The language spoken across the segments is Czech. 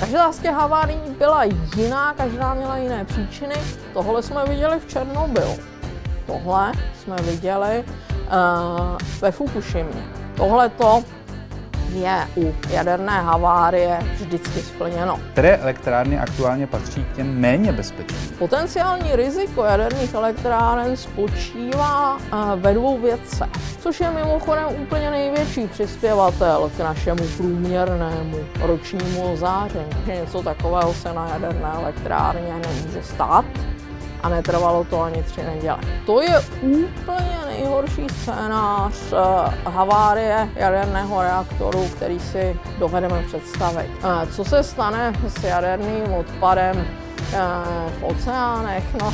z těch vlastně havárií byla jiná, každá měla jiné příčiny. Tohle jsme viděli v Černobylu. Tohle jsme viděli uh, ve Fukushimě. Tohle to je u jaderné havárie vždycky splněno. Které elektrárny aktuálně patří k těm méně bezpečným? Potenciální riziko jaderných elektráren spočívá eh, ve dvou věcech, což je mimochodem úplně největší přispěvatel k našemu průměrnému ročnímu záření. Něco takového se na jaderné elektrárně nemůže stát a netrvalo to ani tři neděle. To je úplně nejhorší scénář eh, havárie jaderného reaktoru, který si dovedeme představit. Eh, co se stane s jaderným odpadem eh, v oceánech? No,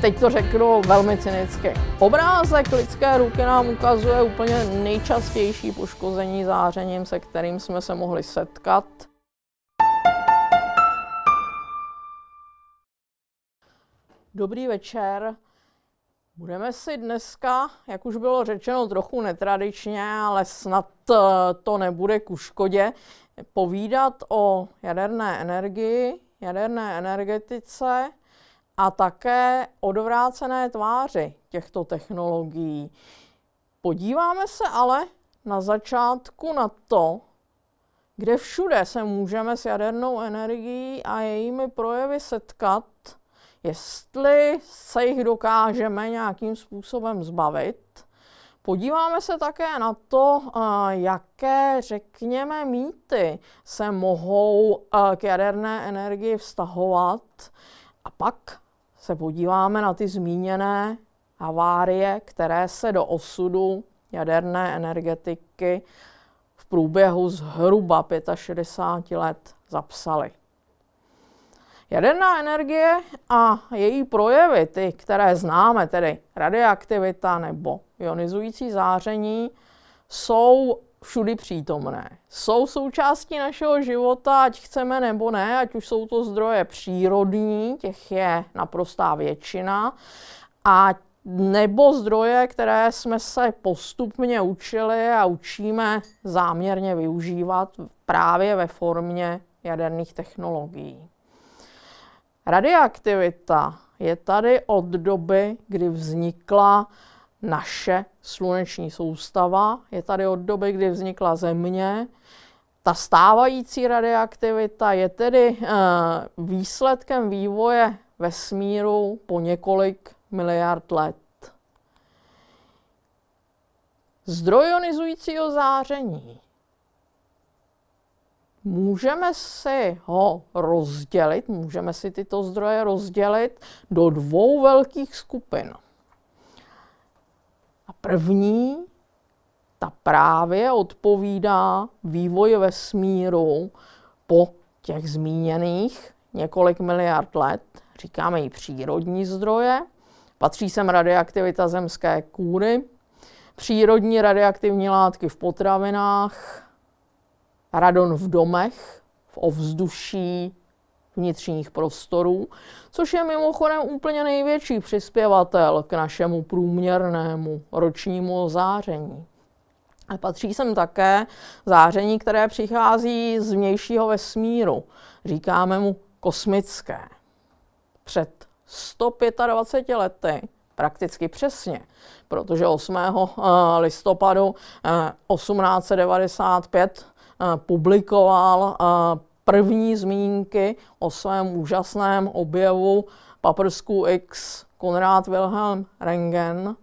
teď to řeknu velmi cynicky. Obrázek lidské ruky nám ukazuje úplně nejčastější poškození zářením, se kterým jsme se mohli setkat. Dobrý večer. Budeme si dneska, jak už bylo řečeno trochu netradičně, ale snad eh, to nebude ku škodě, povídat o jaderné energii, jaderné energetice a také odvrácené tváři těchto technologií. Podíváme se ale na začátku na to, kde všude se můžeme s jadernou energií a jejími projevy setkat – jestli se jich dokážeme nějakým způsobem zbavit. Podíváme se také na to, eh, jaké, řekněme, mýty se mohou eh, k jaderné energii vztahovat. A pak se podíváme na ty zmíněné havárie, které se do osudu jaderné energetiky v průběhu zhruba 65 let zapsaly. Jaderná energie a její projevy, ty, které známe, tedy radioaktivita nebo ionizující záření, jsou všudy přítomné. Jsou součástí našeho života, ať chceme nebo ne, ať už jsou to zdroje přírodní, těch je naprostá většina, a nebo zdroje, které jsme se postupně učili a učíme záměrně využívat právě ve formě jaderných technologií. Radioaktivita je tady od doby, kdy vznikla naše sluneční soustava, je tady od doby, kdy vznikla Země. Ta stávající radioaktivita je tedy uh, výsledkem vývoje vesmíru po několik miliard let. Zdroj ionizujícího záření Můžeme si ho rozdělit, můžeme si tyto zdroje rozdělit do dvou velkých skupin. A první, ta právě odpovídá vývoji vesmíru po těch zmíněných několik miliard let, říkáme ji přírodní zdroje, patří sem radioaktivita zemské kůry, přírodní radioaktivní látky v potravinách, radon v domech, v ovzduší, vnitřních prostorů, což je mimochodem úplně největší přispěvatel k našemu průměrnému ročnímu záření. A patří sem také záření, které přichází z vnějšího vesmíru. Říkáme mu kosmické. Před 125 lety, prakticky přesně, protože 8. Eh, listopadu 1895 eh, Eh, publikoval eh, první zmínky o svém úžasném objevu paprsku X Konrad Wilhelm Rengen.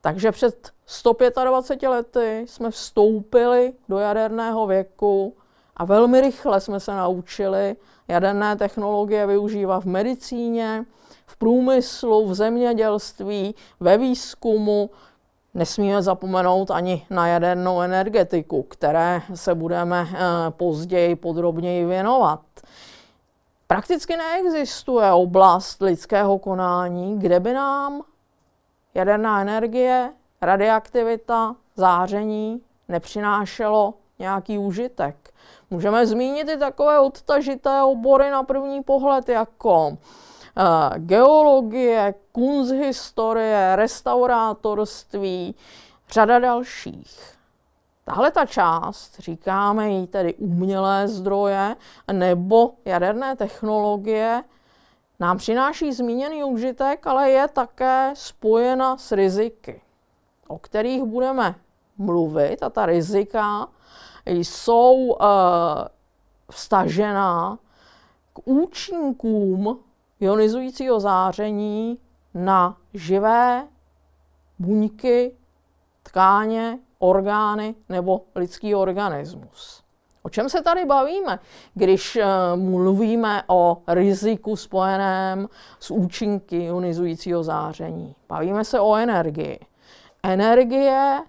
Takže před 125 lety jsme vstoupili do jaderného věku a velmi rychle jsme se naučili jaderné technologie využívat v medicíně, v průmyslu, v zemědělství, ve výzkumu, Nesmíme zapomenout ani na jadernou energetiku, které se budeme eh, později podrobněji věnovat. Prakticky neexistuje oblast lidského konání, kde by nám jaderná energie, radioaktivita, záření nepřinášelo nějaký užitek. Můžeme zmínit i takové odtažité obory na první pohled, jako Eh, geologie, kunzhistorie, restaurátorství, řada dalších. Tahle ta část, říkáme jí tedy umělé zdroje nebo jaderné technologie, nám přináší zmíněný užitek, ale je také spojena s riziky, o kterých budeme mluvit. A ta rizika jsou e, eh, vstažená k účinkům ionizujícího záření na živé buňky, tkáně, orgány nebo lidský organismus. O čem se tady bavíme, když eh, mluvíme o riziku spojeném s účinky ionizujícího záření? Bavíme se o energii. Energie,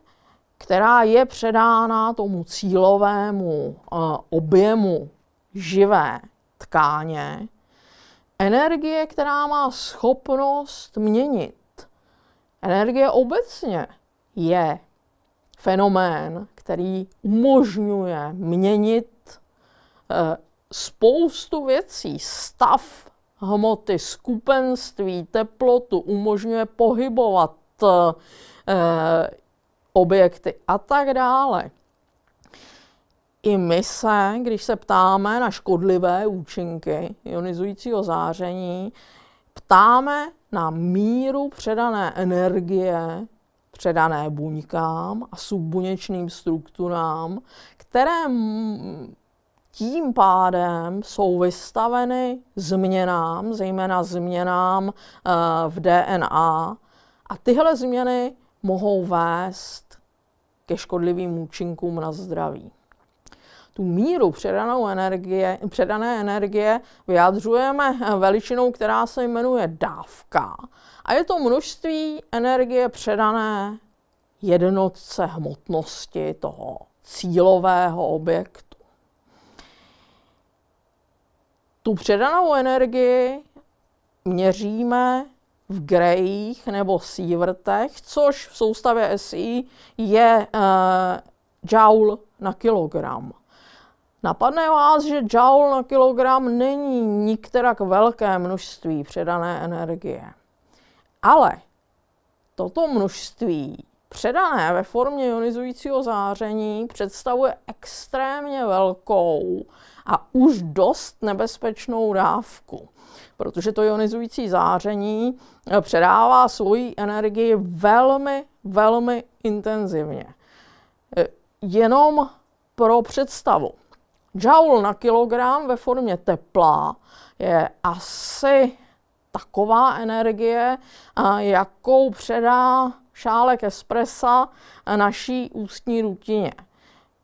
která je předána tomu cílovému eh, objemu živé tkáně, energie, která má schopnost měnit. Energie obecně je fenomén, který umožňuje měnit eh, spoustu věcí. Stav hmoty, skupenství, teplotu, umožňuje pohybovat eh, objekty a tak dále i my se, když se ptáme na škodlivé účinky ionizujícího záření, ptáme na míru předané energie předané buňkám a subbuněčným strukturám, které tím pádem jsou vystaveny změnám, zejména změnám eh, v DNA. A tyhle změny mohou vést ke škodlivým účinkům na zdraví tu míru předanou energie, předané energie vyjadřujeme veličinou, která se jmenuje dávka. A je to množství energie předané jednotce hmotnosti toho cílového objektu. Tu předanou energii měříme v grejích nebo sívrtech, což v soustavě SI je uh, joule na kilogram. Napadne vás, že joule na kilogram není nikterak velké množství předané energie. Ale toto množství předané ve formě ionizujícího záření představuje extrémně velkou a už dost nebezpečnou dávku, protože to ionizující záření eh, předává svoji energii velmi, velmi intenzivně. Eh, jenom pro představu. Joule na kilogram ve formě tepla je asi taková energie, jakou předá šálek espressa naší ústní rutině.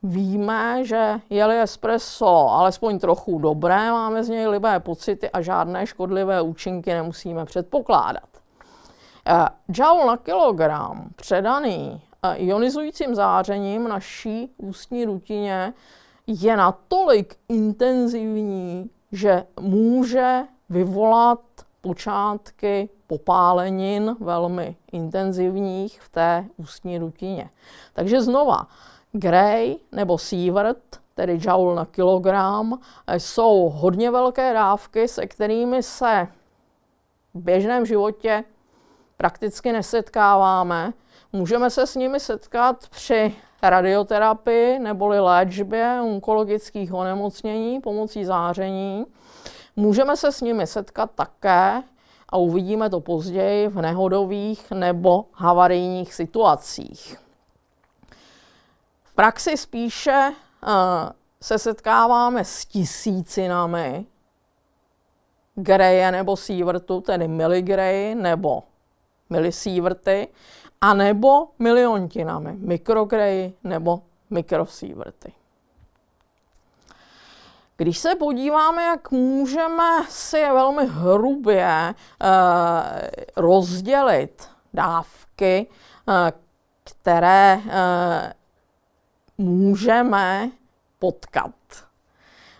Víme, že jeli espresso alespoň trochu dobré, máme z něj libé pocity a žádné škodlivé účinky nemusíme předpokládat. E, joule na kilogram předaný e, ionizujícím zářením naší ústní rutině je natolik intenzivní, že může vyvolat počátky popálenin velmi intenzivních v té ústní dutině. Takže znova, Gray nebo Sievert, tedy joule na kilogram, jsou hodně velké dávky, se kterými se v běžném životě prakticky nesetkáváme. Můžeme se s nimi setkat při radioterapii neboli léčbě onkologických onemocnění pomocí záření. Můžeme se s nimi setkat také a uvidíme to později v nehodových nebo havarijních situacích. V praxi spíše eh, se setkáváme s tisícinami greje nebo sívrtu, tedy miligreji nebo milisívrty, anebo miliontinami, mikrokreji nebo mikrosieverty. Když se podíváme, jak můžeme si velmi hrubě eh, rozdělit dávky, eh, které eh, můžeme potkat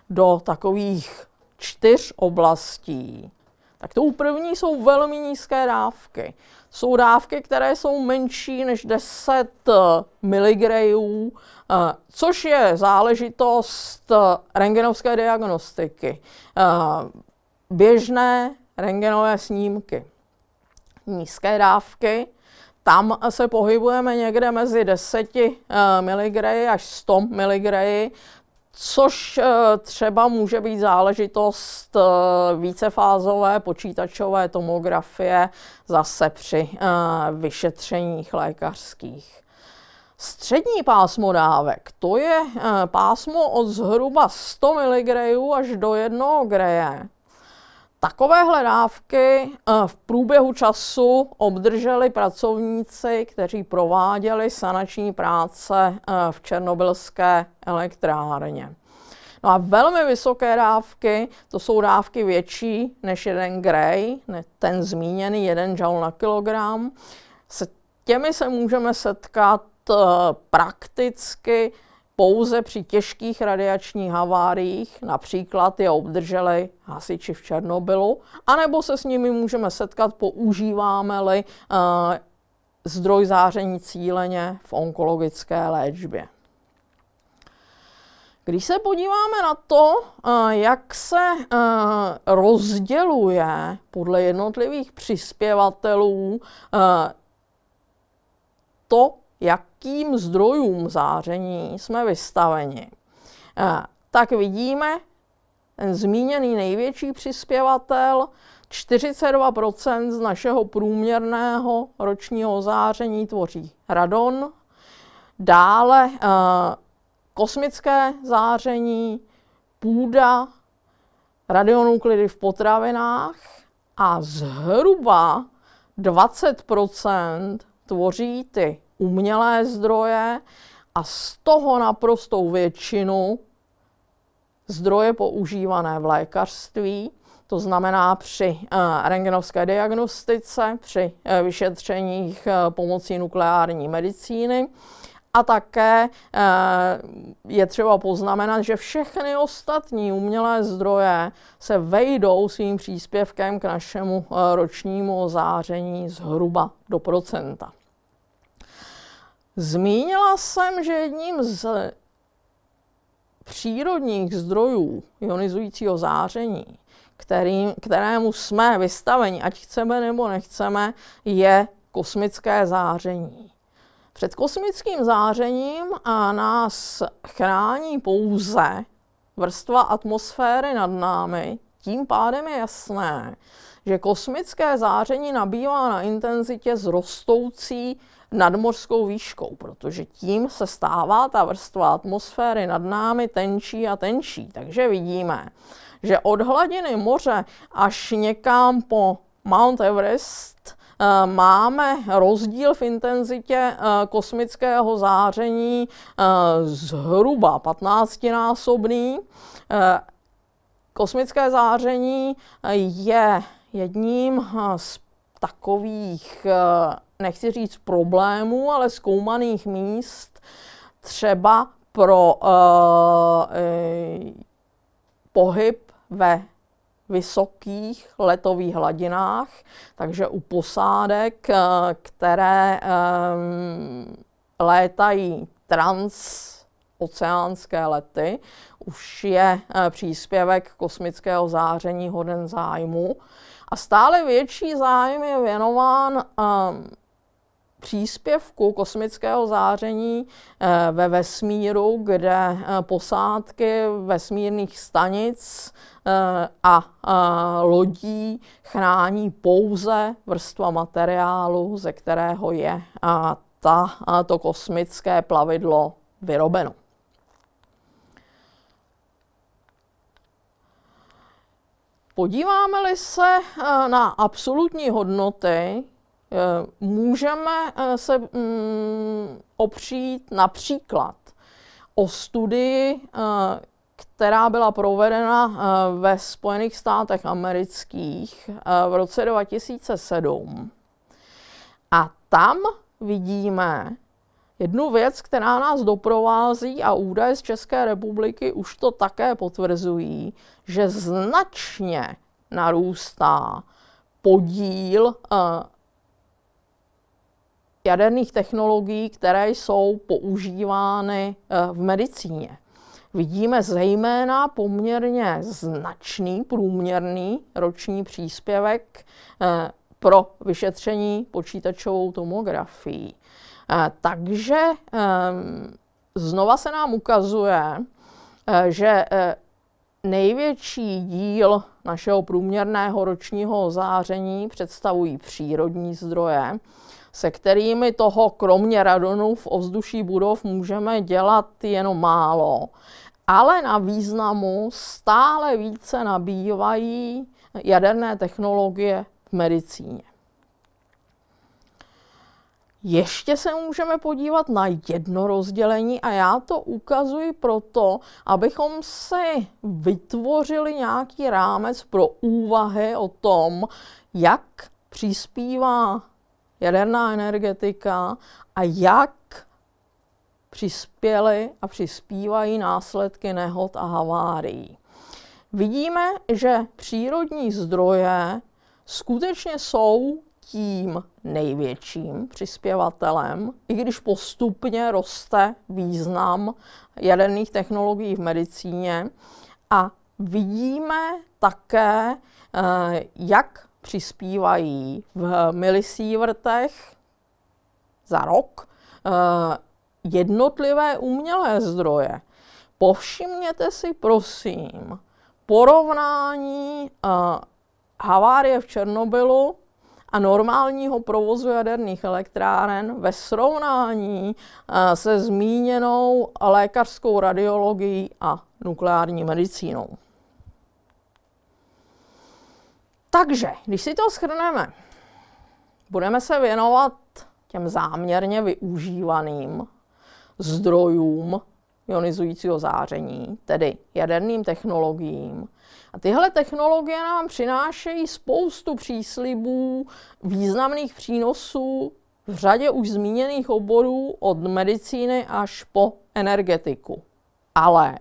do takových čtyř oblastí, tak tou první jsou velmi nízké dávky. Jsou dávky, které jsou menší než 10 eh, mg, eh, což je záležitost eh, rengenovské diagnostiky. Běžné rengenové snímky. Nízké dávky, tam se pohybujeme někde mezi 10 mg až 100 mg, což eh, třeba může být záležitost eh, vícefázové počítačové tomografie zase při eh, vyšetřeních lékařských. Střední pásmo dávek, to je pásmo od zhruba 100 mg až do 1 greje. Takovéhle dávky eh, v průběhu času obdrželi pracovníci, kteří prováděli sanační práce eh, v černobylské elektrárně. No a velmi vysoké dávky, to jsou dávky větší než jeden grej, ne ten zmíněný jeden joule na kilogram. Se těmi se můžeme setkat eh, prakticky pouze při těžkých radiačních haváriích, například je obdrželi hasiči v Černobylu, anebo se s nimi můžeme setkat, používáme-li uh, zdroj záření cíleně v onkologické léčbě. Když se podíváme na to, eh, jak se eh, rozděluje podle jednotlivých přispěvatelů to, jakým zdrojům záření jsme vystaveni, eh, tak vidíme, ten zmíněný největší přispěvatel, 42% z našeho průměrného ročního záření tvoří radon. Dále eh, kosmické záření, půda, radionuklidy v potravinách a zhruba 20% tvoří ty umělé zdroje a z toho naprostou většinu zdroje používané v lékařství, to znamená při uh, eh, rengenovské diagnostice, při uh, vyšetřeních uh, pomocí nukleární medicíny. A také je třeba poznamenat, že všechny ostatní umělé zdroje se vejdou svým příspěvkem k našemu ročnímu záření zhruba do procenta. Zmínila jsem, že jedním z přírodních zdrojů ionizujícího záření, který, kterému jsme vystaveni, ať chceme nebo nechceme, je kosmické záření. Před kosmickým zářením a nás chrání pouze vrstva atmosféry nad námi, tím pádem je jasné, že kosmické záření nabývá na intenzitě s rostoucí nadmořskou výškou, protože tím se stává ta vrstva atmosféry nad námi tenčí a tenčí. Takže vidíme, že od hladiny moře až někam po Mount Everest eh, máme rozdíl v intenzitě eh, kosmického záření eh, zhruba 15-násobný. Kosmické záření je jedním z takových nechci říct problémů, ale zkoumaných míst třeba pro uh, pohyb ve vysokých letových hladinách, takže u posádek, eh, které um, létají transoceánské lety, už je uh, příspěvek kosmického záření hoden zájmu. A stále větší zájem je věnován um, příspěvku kosmického záření eh, ve vesmíru, kde eh, posádky vesmírných stanic eh, a lodí chrání pouze vrstva materiálu, ze kterého je ta, to kosmické plavidlo vyrobeno. Podíváme-li se na absolutní hodnoty, Eh, můžeme eh, se mm, opřít například o studii, eh, která byla provedena ve Spojených státech amerických v roce 2007. A tam vidíme jednu věc, která nás doprovází a údaje z České republiky už to také potvrzují, že značně narůstá podíl jaderných technologií, které jsou používány eh, v medicíně. Vidíme zejména poměrně značný průměrný roční příspěvek eh, pro vyšetření počítačovou tomografií. Eh, takže ehm, znova se nám ukazuje, že největší díl našeho průměrného ročního záření představují přírodní zdroje, se kterými toho kromě radonů v ovzduší budov můžeme dělat jenom málo. Ale na významu stále více nabývají jaderné technologie v medicíně. Ještě se můžeme podívat na jedno rozdělení a já to ukazuji proto, abychom si vytvořili nějaký rámec pro úvahy o tom, jak přispívá jaderná energetika a jak přispěly a přispívají následky nehod a havárií. Vidíme, že přírodní zdroje skutečně jsou tím největším přispěvatelem, i když postupně roste význam jaderných technologií v medicíně. A vidíme také, eh, jak přispívají v milisívertech za rok eh, jednotlivé umělé zdroje. Povšimněte si prosím porovnání eh, havárie v Černobylu a normálního provozu jaderných elektráren ve srovnání eh, se zmíněnou lékařskou radiologií a nukleární medicínou. Takže, když si to schrneme, budeme se věnovat těm záměrně využívaným zdrojům ionizujícího záření, tedy jaderným technologiím. A tyhle technologie nám přinášejí spoustu příslibů, významných přínosů v řadě už zmíněných oborů od medicíny až po energetiku. Ale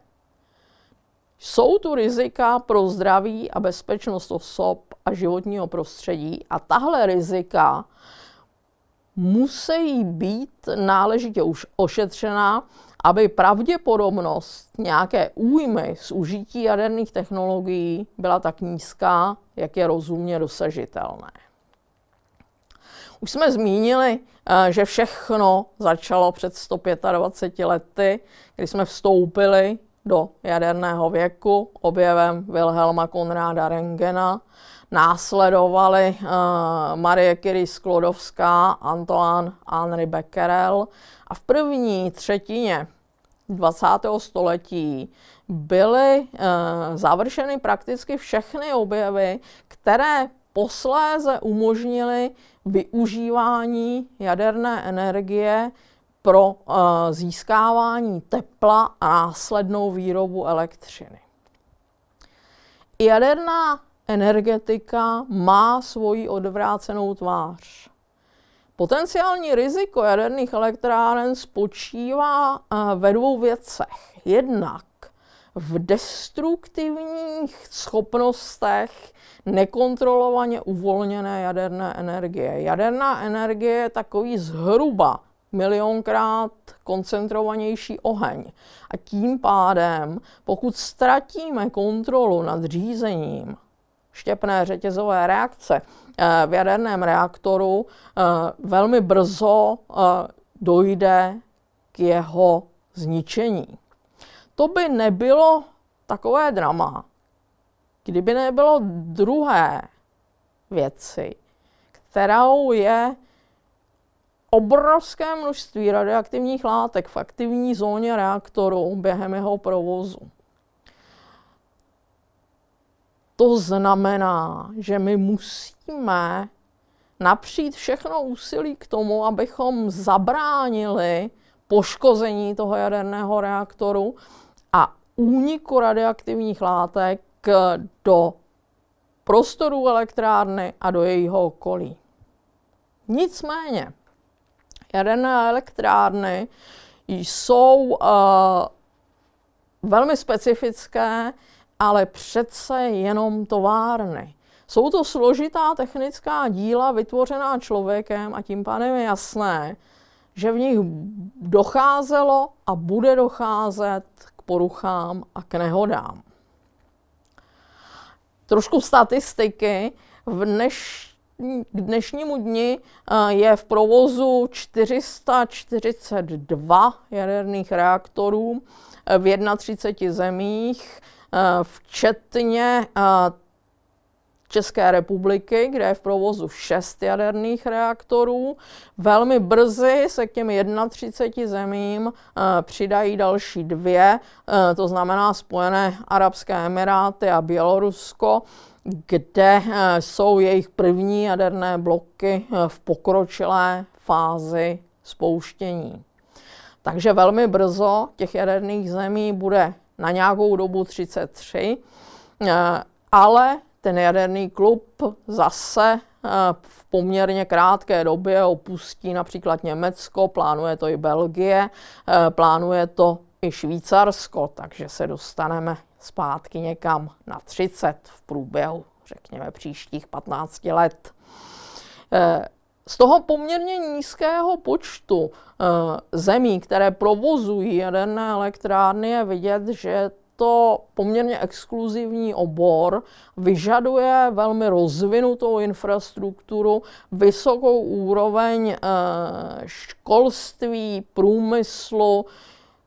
jsou tu rizika pro zdraví a bezpečnost osob a životního prostředí. A tahle rizika musí být náležitě už ošetřená, aby pravděpodobnost nějaké újmy z užití jaderných technologií byla tak nízká, jak je rozumně dosažitelné. Už jsme zmínili, eh, že všechno začalo před 125 lety, kdy jsme vstoupili do jaderného věku objevem Wilhelma Konráda Rengena, Následovali uh, Marie Curie Sklodovská, Antoine Henri Becquerel a v první třetině 20. století byly uh, završeny prakticky všechny objevy, které posléze umožnily využívání jaderné energie pro uh, získávání tepla a následnou výrobu elektřiny. Jaderná energetika má svoji odvrácenou tvář. Potenciální riziko jaderných elektráren spočívá eh, ve dvou věcech. Jednak v destruktivních schopnostech nekontrolovaně uvolněné jaderné energie. Jaderná energie je takový zhruba milionkrát koncentrovanější oheň. A tím pádem, pokud ztratíme kontrolu nad řízením štěpné řetězové reakce eh, v jaderném reaktoru eh, velmi brzo eh, dojde k jeho zničení. To by nebylo takové drama, kdyby nebylo druhé věci, kterou je obrovské množství radioaktivních látek v aktivní zóně reaktoru během jeho provozu. To znamená, že my musíme napřít všechno úsilí k tomu, abychom zabránili poškození toho jaderného reaktoru a úniku radioaktivních látek do prostoru elektrárny a do jejího okolí. Nicméně, jaderné elektrárny jsou uh, velmi specifické ale přece jenom továrny. Jsou to složitá technická díla vytvořená člověkem a tím pádem je jasné, že v nich docházelo a bude docházet k poruchám a k nehodám. Trošku statistiky. V dneš, k dnešnímu dni eh, je v provozu 442 jaderných reaktorů eh, v 31 zemích. Eh, včetně eh, České republiky, kde je v provozu 6 jaderných reaktorů. Velmi brzy se k těm 31 zemím uh, přidají další dvě, uh, to znamená Spojené Arabské Emiráty a Bělorusko, kde uh, jsou jejich první jaderné bloky v pokročilé fázi spouštění. Takže velmi brzo těch jaderných zemí bude na nějakou dobu 33, eh, ale ten jaderný klub zase eh, v poměrně krátké době opustí například Německo, plánuje to i Belgie, eh, plánuje to i Švýcarsko, takže se dostaneme zpátky někam na 30 v průběhu, řekněme, příštích 15 let z toho poměrně nízkého počtu eh, zemí, které provozují jaderné elektrárny, je vidět, že to poměrně exkluzivní obor vyžaduje velmi rozvinutou infrastrukturu, vysokou úroveň eh, školství, průmyslu.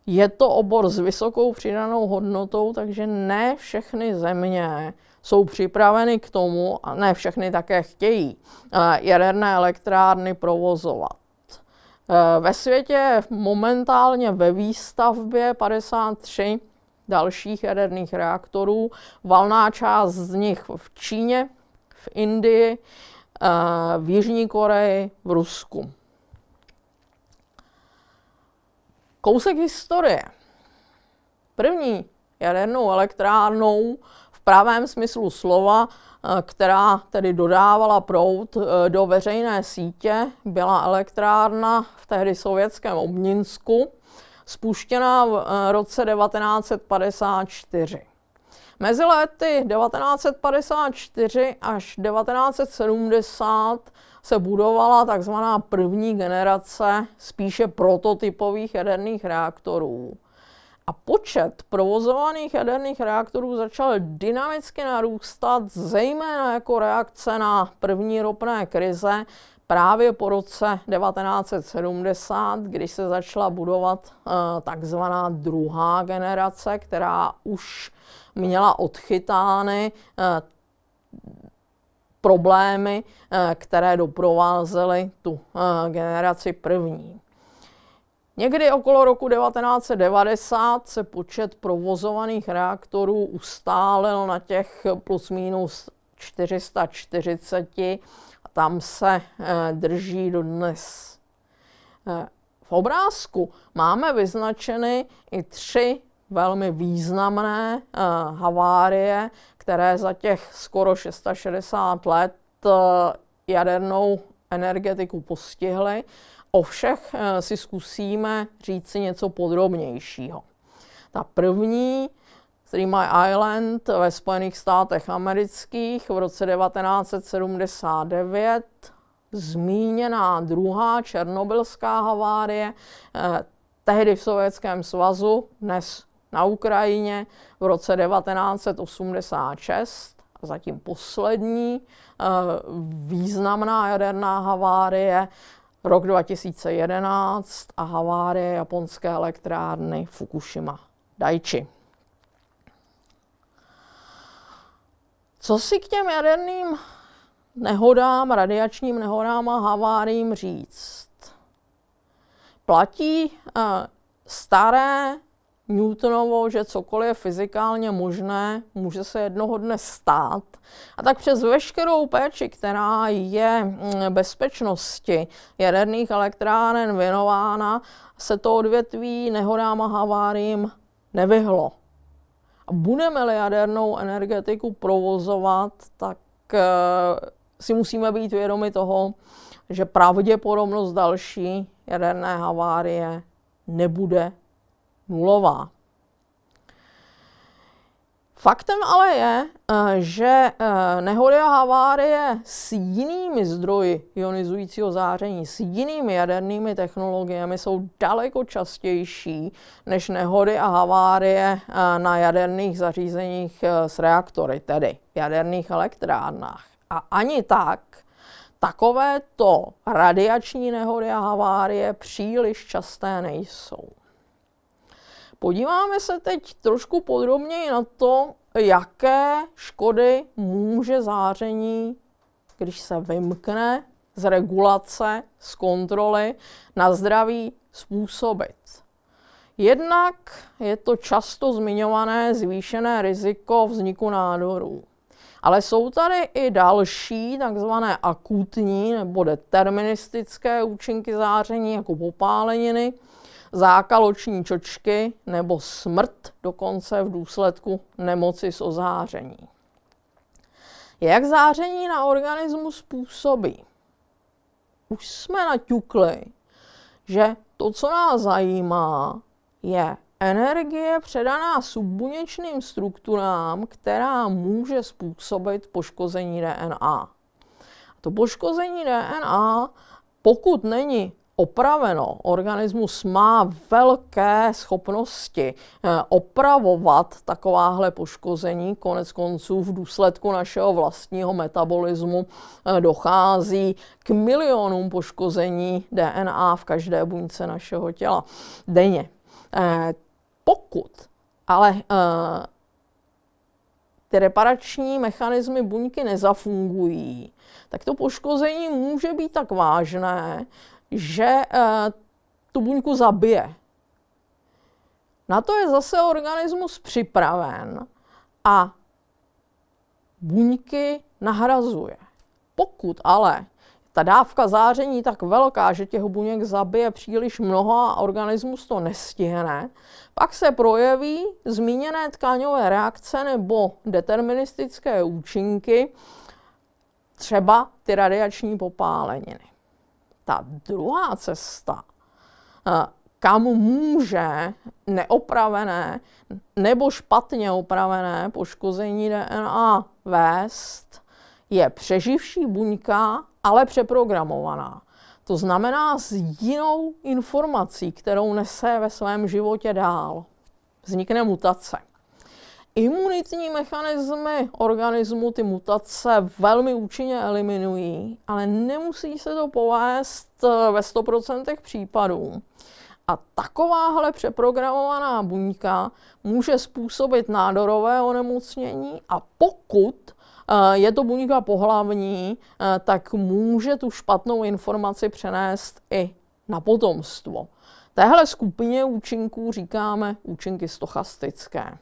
Je to obor s vysokou přidanou hodnotou, takže ne všechny země jsou připraveny k tomu, a ne všechny také chtějí, eh, jaderné elektrárny provozovat. Eh, ve světě je momentálně ve výstavbě 53 dalších jaderných reaktorů. Valná část z nich v Číně, v Indii, eh, v Jižní Koreji, v Rusku. Kousek historie. První jadernou elektrárnou pravém smyslu slova, eh, která tedy dodávala prout eh, do veřejné sítě, byla elektrárna v tehdy sovětském Obninsku, spuštěná v eh, roce 1954. Mezi lety 1954 až 1970 se budovala takzvaná první generace spíše prototypových jaderných reaktorů a počet provozovaných jaderných reaktorů začal dynamicky narůstat, zejména jako reakce na první ropné krize právě po roce 1970, kdy se začala budovat eh, takzvaná druhá generace, která už měla odchytány eh, problémy, eh, které doprovázely tu generaci první. Někdy okolo roku 1990 se počet provozovaných reaktorů ustálil na těch plus minus 440 a tam se eh, drží do dnes eh, V obrázku máme vyznačeny i tři velmi významné eh, havárie, které za těch skoro 660 let jadernou energetiku postihly. O všech eh, si zkusíme říci něco podrobnějšího. Ta první, Three My Island ve Spojených státech amerických v roce 1979, zmíněná druhá černobylská havárie, eh, tehdy v Sovětském svazu, dnes na Ukrajině v roce 1986, a zatím poslední eh, významná jaderná havárie Rok 2011 a havárie japonské elektrárny Fukushima Daiichi. Co si k těm jaderným nehodám, radiačním nehodám a haváriím říct? Platí uh, staré Newtonovo, že cokoliv je fyzikálně možné, může se jednoho dne stát. A tak přes veškerou péči, která je mm, bezpečnosti jaderných elektráren věnována, se to odvětví nehodám a haváriím nevyhlo. A budeme-li jadernou energetiku provozovat, tak eh, si musíme být vědomi toho, že pravděpodobnost další jaderné havárie nebude nulová. Faktem ale je, eh, že eh, nehody a havárie s jinými zdroji ionizujícího záření, s jinými jadernými technologiemi jsou daleko častější než nehody a havárie eh, na jaderných zařízeních s reaktory, tedy jaderných elektrárnách. A ani tak takovéto radiační nehody a havárie příliš časté nejsou. Podíváme se teď trošku podrobněji na to, jaké škody může záření, když se vymkne z regulace, z kontroly na zdraví způsobit. Jednak je to často zmiňované zvýšené riziko vzniku nádorů. Ale jsou tady i další takzvané akutní nebo deterministické účinky záření, jako popáleniny, zákaloční čočky nebo smrt dokonce v důsledku nemoci z ozáření. Jak záření na organismus působí? Už jsme naťukli, že to, co nás zajímá, je energie předaná subbuněčným strukturám, která může způsobit poškození DNA. A to poškození DNA, pokud není opraveno. Organismus má velké schopnosti eh, opravovat takováhle poškození. Konec konců v důsledku našeho vlastního metabolismu eh, dochází k milionům poškození DNA v každé buňce našeho těla denně. Eh, pokud ale ty reparační mechanismy buňky nezafungují, tak to poškození může být tak vážné, že eh, tu buňku zabije. Na to je zase organismus připraven a buňky nahrazuje. Pokud ale ta dávka záření tak velká, že těch buněk zabije příliš mnoho a organismus to nestihne, pak se projeví zmíněné tkáňové reakce nebo deterministické účinky, třeba ty radiační popáleniny ta druhá cesta, eh, kam může neopravené nebo špatně opravené poškození DNA vést, je přeživší buňka, ale přeprogramovaná. To znamená s jinou informací, kterou nese ve svém životě dál. Vznikne mutace imunitní mechanismy organismu ty mutace velmi účinně eliminují, ale nemusí se to povést eh, ve 100% případů. A takováhle přeprogramovaná buňka může způsobit nádorové onemocnění a pokud eh, je to buňka pohlavní, eh, tak může tu špatnou informaci přenést i na potomstvo. Téhle skupině účinků říkáme účinky stochastické.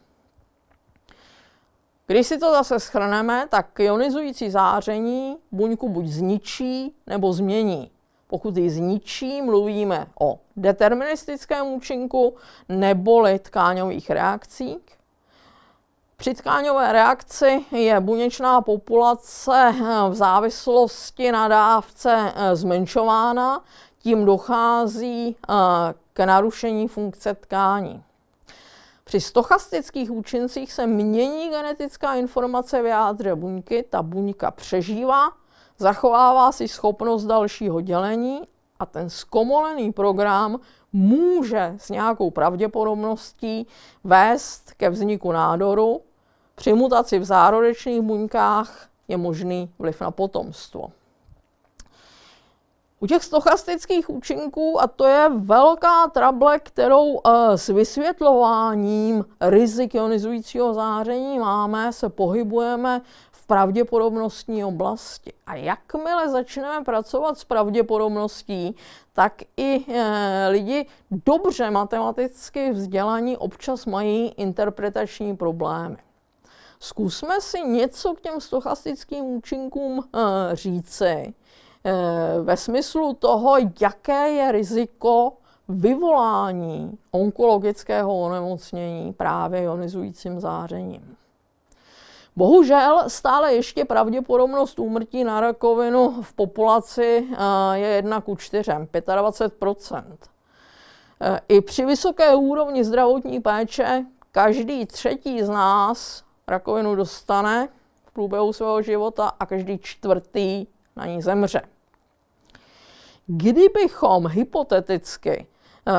Když si to zase schrneme, tak ionizující záření buňku buď zničí nebo změní. Pokud ji zničí, mluvíme o deterministickém účinku neboli tkáňových reakcích. Při tkáňové reakci je buněčná populace v závislosti na dávce eh, zmenšována, tím dochází eh, k narušení funkce tkání. Při stochastických účincích se mění genetická informace v jádře buňky, ta buňka přežívá, zachovává si schopnost dalšího dělení a ten zkomolený program může s nějakou pravděpodobností vést ke vzniku nádoru. Při mutaci v zárodečných buňkách je možný vliv na potomstvo. U těch stochastických účinků, a to je velká trable, kterou eh, s vysvětlováním rizik ionizujícího záření máme, se pohybujeme v pravděpodobnostní oblasti. A jakmile začneme pracovat s pravděpodobností, tak i eh, lidi dobře matematicky vzdělaní občas mají interpretační problémy. Zkusme si něco k těm stochastickým účinkům e, říci Eh, ve smyslu toho, jaké je riziko vyvolání onkologického onemocnění právě ionizujícím zářením. Bohužel stále ještě pravděpodobnost úmrtí na rakovinu v populaci eh, je 1 ku 4, 25 eh, I při vysoké úrovni zdravotní péče každý třetí z nás rakovinu dostane v průběhu svého života a každý čtvrtý na ní zemře. Kdybychom hypoteticky eh,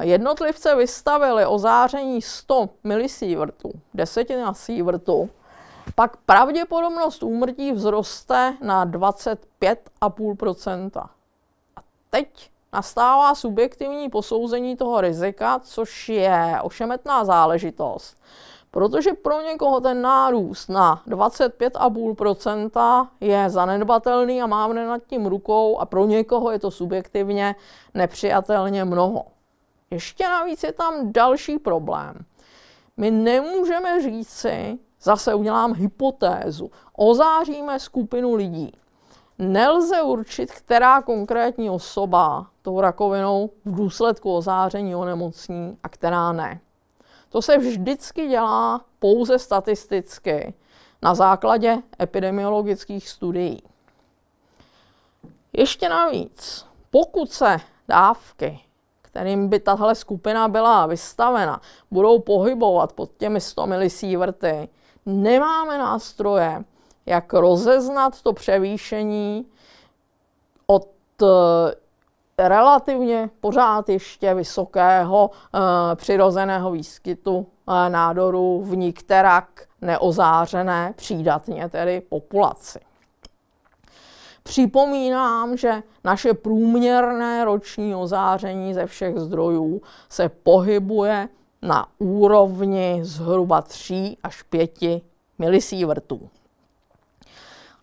jednotlivce vystavili ozáření 100 milisievertů, desetina sievertů, pak pravděpodobnost úmrtí vzroste na 25,5 A teď nastává subjektivní posouzení toho rizika, což je ošemetná záležitost. Protože pro někoho ten nárůst na 25,5% je zanedbatelný a mávne nad tím rukou a pro někoho je to subjektivně nepřijatelně mnoho. Ještě navíc je tam další problém. My nemůžeme říci, zase udělám hypotézu, ozáříme skupinu lidí. Nelze určit, která konkrétní osoba tou rakovinou v důsledku ozáření onemocní a která ne. To se vždycky dělá pouze statisticky na základě epidemiologických studií. Ještě navíc, pokud se dávky, kterým by tahle skupina byla vystavena, budou pohybovat pod těmi 100 milisieverty, nemáme nástroje, jak rozeznat to převýšení od eh, relativně pořád ještě vysokého e, přirozeného výskytu e, eh, nádoru v nikterak neozářené přídatně tedy populaci. Připomínám, že naše průměrné roční ozáření ze všech zdrojů se pohybuje na úrovni zhruba 3 až 5 milisívrtů.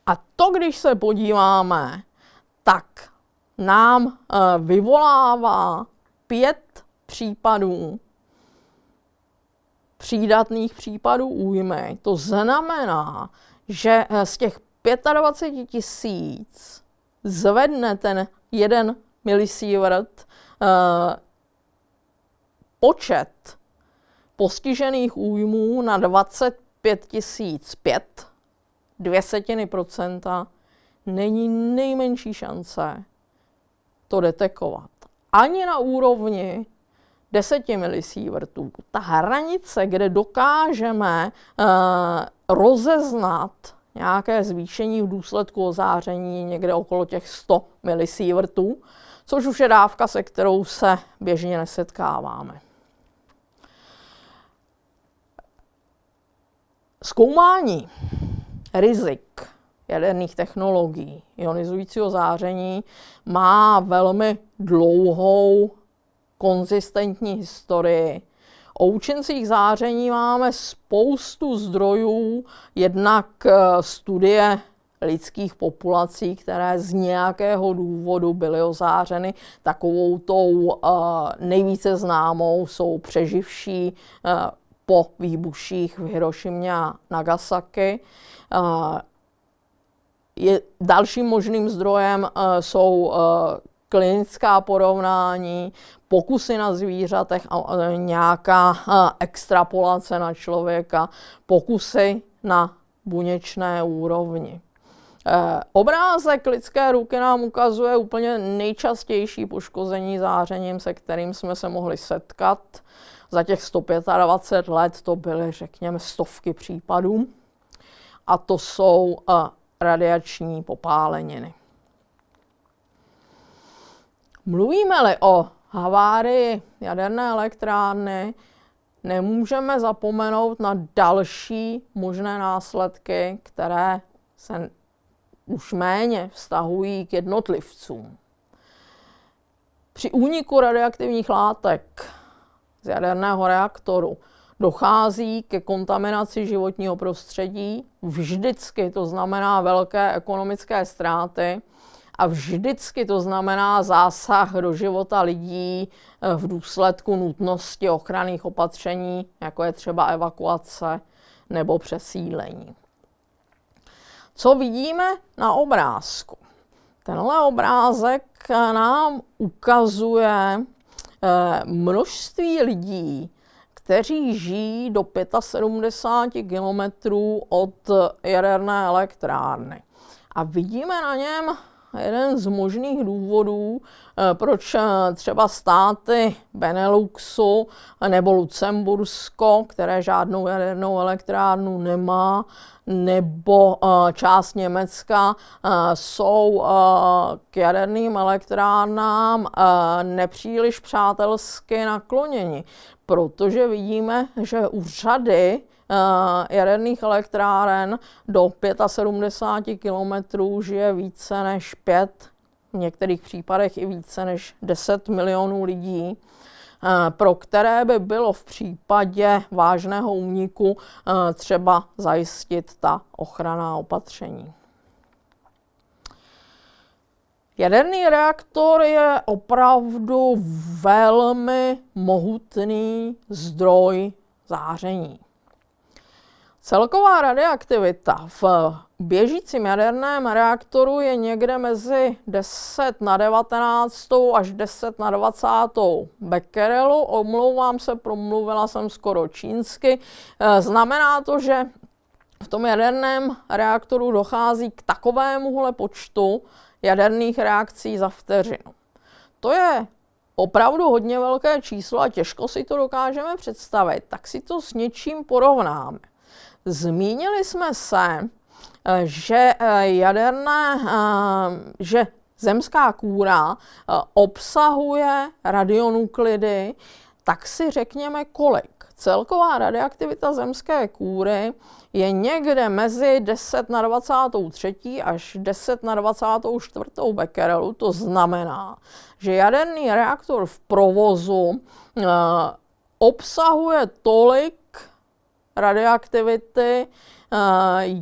A to, když se podíváme, tak nám eh, vyvolává pět případů, přídatných případů újmy. To znamená, že eh, z těch 25 tisíc zvedne ten jeden milisievert eh, počet postižených újmů na 25 500 dvě setiny procenta, není nejmenší šance, to detekovat. Ani na úrovni 10 milisievertů. Ta hranice, kde dokážeme uh, rozeznat nějaké zvýšení v důsledku ozáření někde okolo těch 100 milisievertů, což už je dávka, se kterou se běžně nesetkáváme. Zkoumání rizik jaderných technologií ionizujícího záření má velmi dlouhou konzistentní historii. O účincích záření máme spoustu zdrojů, jednak eh, studie lidských populací, které z nějakého důvodu byly ozářeny. Takovou tou eh, nejvíce známou jsou přeživší eh, po výbuších v Hirošimě a Nagasaki je, dalším možným zdrojem eh, jsou eh, klinická porovnání, pokusy na zvířatech a eh, nějaká extrapolace na člověka, pokusy na buněčné úrovni. Obrázek lidské ruky nám ukazuje úplně nejčastější poškození zářením, se kterým jsme se mohli setkat. Za těch 125 let to byly, řekněme, stovky případů. A to jsou radiační popáleniny. Mluvíme-li o havárii jaderné elektrárny, nemůžeme zapomenout na další možné následky, které se už méně vztahují k jednotlivcům. Při úniku radioaktivních látek z jaderného reaktoru dochází ke kontaminaci životního prostředí, vždycky to znamená velké ekonomické ztráty a vždycky to znamená zásah do života lidí eh, v důsledku nutnosti ochranných opatření, jako je třeba evakuace nebo přesídlení. Co vidíme na obrázku? Tenhle obrázek eh, nám ukazuje eh, množství lidí, kteří žijí do 75 kilometrů od jaderné elektrárny. A vidíme na něm jeden z možných důvodů, eh, proč eh, třeba státy Beneluxu nebo Lucembursko, které žádnou jadernou elektrárnu nemá, nebo eh, část Německa jsou k jaderným elektrárnám nepříliš přátelsky nakloněni protože vidíme, že uh, jaderných elektráren do 75 kilometrů žije více než 5, v některých případech i více než 10 milionů lidí eh, pro které by bylo v případě vážného úniku eh, třeba zajistit ta ochranná opatření. Jaderný reaktor je opravdu velmi mohutný zdroj záření. Celková radioaktivita v běžícím jaderném reaktoru je někde mezi 10 na 19 až 10 na 20 bekerelu. Omlouvám se, promluvila jsem skoro čínsky. Eh, znamená to, že v tom jaderném reaktoru dochází k takovémuhle počtu jaderných reakcí za vteřinu. To je opravdu hodně velké číslo a těžko si to dokážeme představit, tak si to s něčím porovnáme. Zmínili jsme se, eh, že eh, jaderné, eh, že zemská kůra obsahuje radionuklidy, tak si řekněme kolik. Celková radioaktivita zemské kůry je někde mezi 10 na 23. až 10 na 24. bekerelu. To znamená, že jaderný reaktor v provozu eh, obsahuje tolik radioaktivity, eh,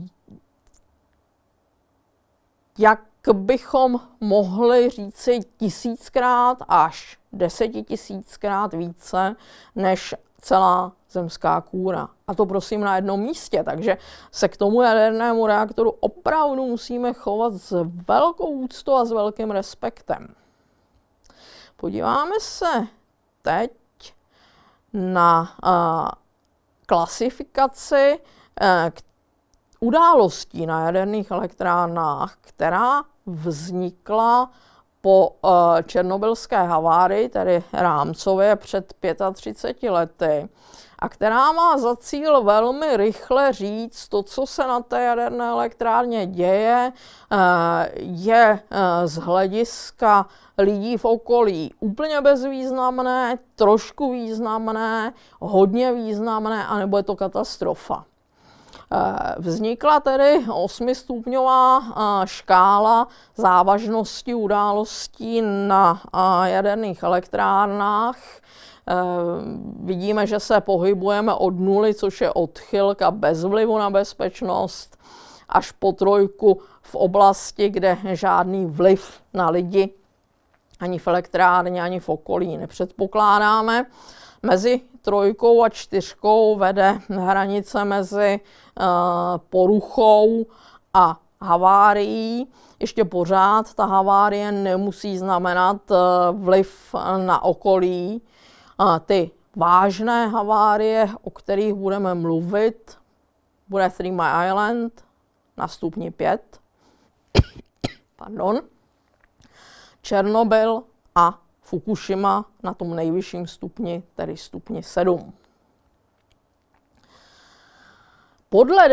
jak bychom mohli říci tisíckrát až desetitisíckrát více, než celá zemská kůra. A to prosím na jednom místě, takže se k tomu jadernému reaktoru opravdu musíme chovat s velkou úctou a s velkým respektem. Podíváme se teď na uh, klasifikaci uh, událostí na jaderných elektrárnách, která vznikla po uh, černobylské havárii, tedy rámcově před 35 lety, a která má za cíl velmi rychle říct to, co se na té jaderné elektrárně děje, eh, je eh, z hlediska lidí v okolí úplně bezvýznamné, trošku významné, hodně významné, anebo je to katastrofa. Eh, vznikla tedy osmistupňová eh, škála závažnosti událostí na eh, jaderných elektrárnách. Vidíme, že se pohybujeme od nuly, což je odchylka bez vlivu na bezpečnost, až po trojku v oblasti, kde žádný vliv na lidi ani v elektrárně, ani v okolí nepředpokládáme. Mezi trojkou a čtyřkou vede hranice mezi eh, poruchou a havárií. Ještě pořád ta havárie nemusí znamenat eh, vliv na okolí. Ty vážné havárie, o kterých budeme mluvit, bude Three My Island na stupni 5, pardon, Černobyl a Fukushima na tom nejvyšším stupni, tedy stupni 7. Podle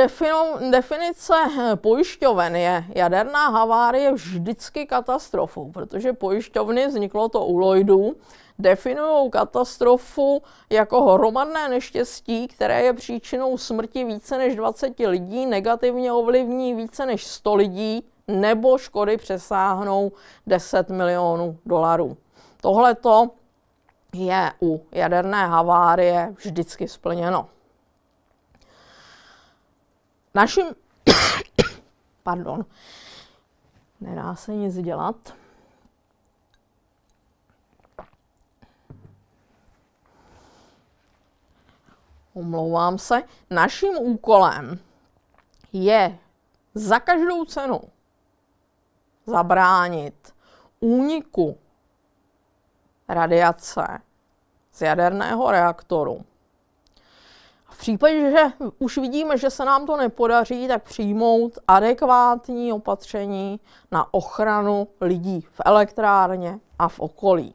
definice pojišťoven je jaderná havárie vždycky katastrofou, protože pojišťovny, vzniklo to u Lloydů, definují katastrofu jako hromadné neštěstí, které je příčinou smrti více než 20 lidí, negativně ovlivní více než 100 lidí, nebo škody přesáhnou 10 milionů dolarů. Tohleto je u jaderné havárie vždycky splněno. Naším... Pardon. Nedá se nic dělat. omlouvám se, naším úkolem je za každou cenu zabránit úniku radiace z jaderného reaktoru. V případě, že už vidíme, že se nám to nepodaří, tak přijmout adekvátní opatření na ochranu lidí v elektrárně a v okolí.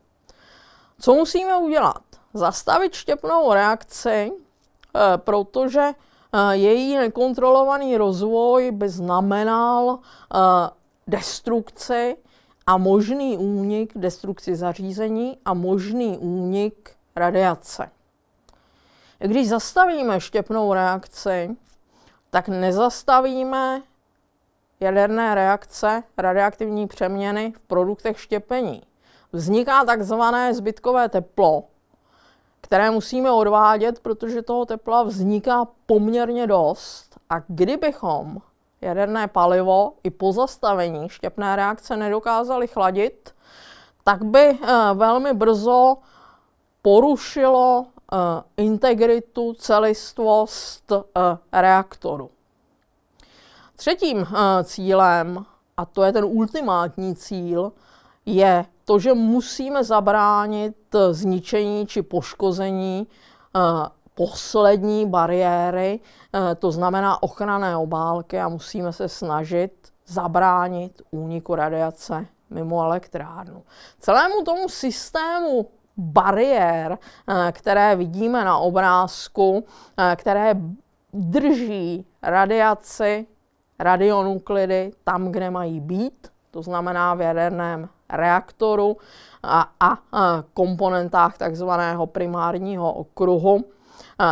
Co musíme udělat? Zastavit štěpnou reakci, eh, protože eh, její nekontrolovaný rozvoj by znamenal eh, destrukci a možný únik destrukci zařízení a možný únik radiace. Když zastavíme štěpnou reakci, tak nezastavíme jaderné reakce, radioaktivní přeměny v produktech štěpení. Vzniká takzvané zbytkové teplo, které musíme odvádět, protože toho tepla vzniká poměrně dost. A kdybychom jaderné palivo i po zastavení štěpné reakce nedokázali chladit, tak by eh, velmi brzo porušilo eh, integritu, celistvost eh, reaktoru. Třetím cílem, a to je ten ultimátní cíl, je to, že musíme zabránit zničení či poškození poslední bariéry, eh, to znamená ochranné obálky a musíme se snažit zabránit úniku radiace mimo elektrárnu. Celému tomu systému bariér, eh, které vidíme na obrázku, eh, které drží radiaci, radionuklidy tam, kde mají být, to znamená v jaderném reaktoru a, a komponentách takzvaného primárního okruhu,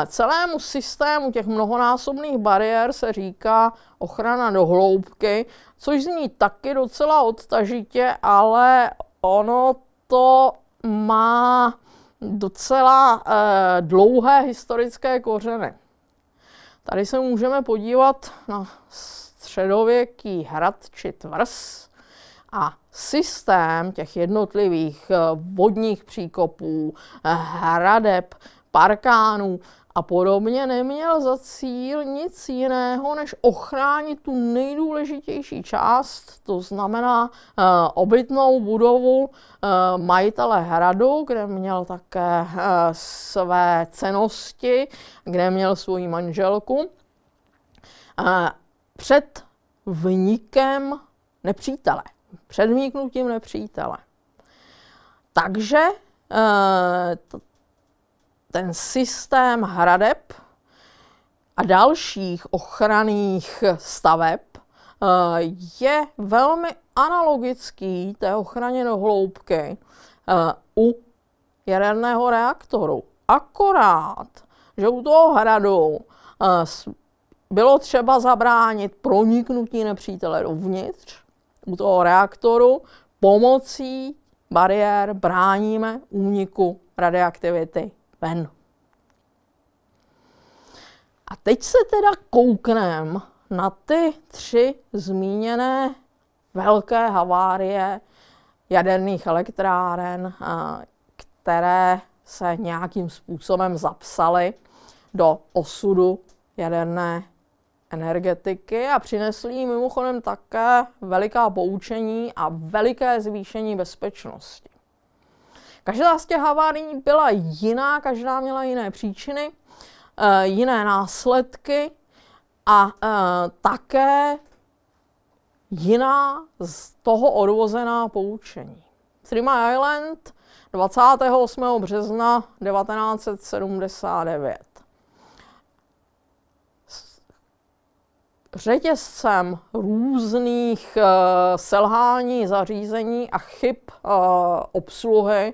Celému systému těch mnohonásobných bariér se říká ochrana do hloubky, což zní taky docela odtažitě, ale ono to má docela eh, dlouhé historické kořeny. Tady se můžeme podívat na středověký hrad či tvrz a systém těch jednotlivých eh, vodních příkopů, eh, hradeb parkánů a podobně, neměl za cíl nic jiného, než ochránit tu nejdůležitější část, to znamená uh, obytnou budovu uh, majitele hradu, kde měl také uh, své cenosti, kde měl svoji manželku. Uh, před vnikem nepřítele, před vniknutím nepřítele. Takže ten systém hradeb a dalších ochranných staveb eh, je velmi analogický té ochraně do hloubky eh, u jaderného reaktoru. Akorát, že u toho hradu eh, bylo třeba zabránit proniknutí nepřítele dovnitř u toho reaktoru pomocí bariér bráníme úniku radioaktivity ven. A teď se teda kouknem na ty tři zmíněné velké havárie jaderných elektráren, eh, které se nějakým způsobem zapsaly do osudu jaderné energetiky a přinesly mimochodem také veliká poučení a veliké zvýšení bezpečnosti. Každá z těch havárií byla jiná, každá měla jiné příčiny, eh, jiné následky a eh, také jiná z toho odvozená poučení. Three Island 28. března 1979. řetězcem různých eh, selhání zařízení a chyb eh, obsluhy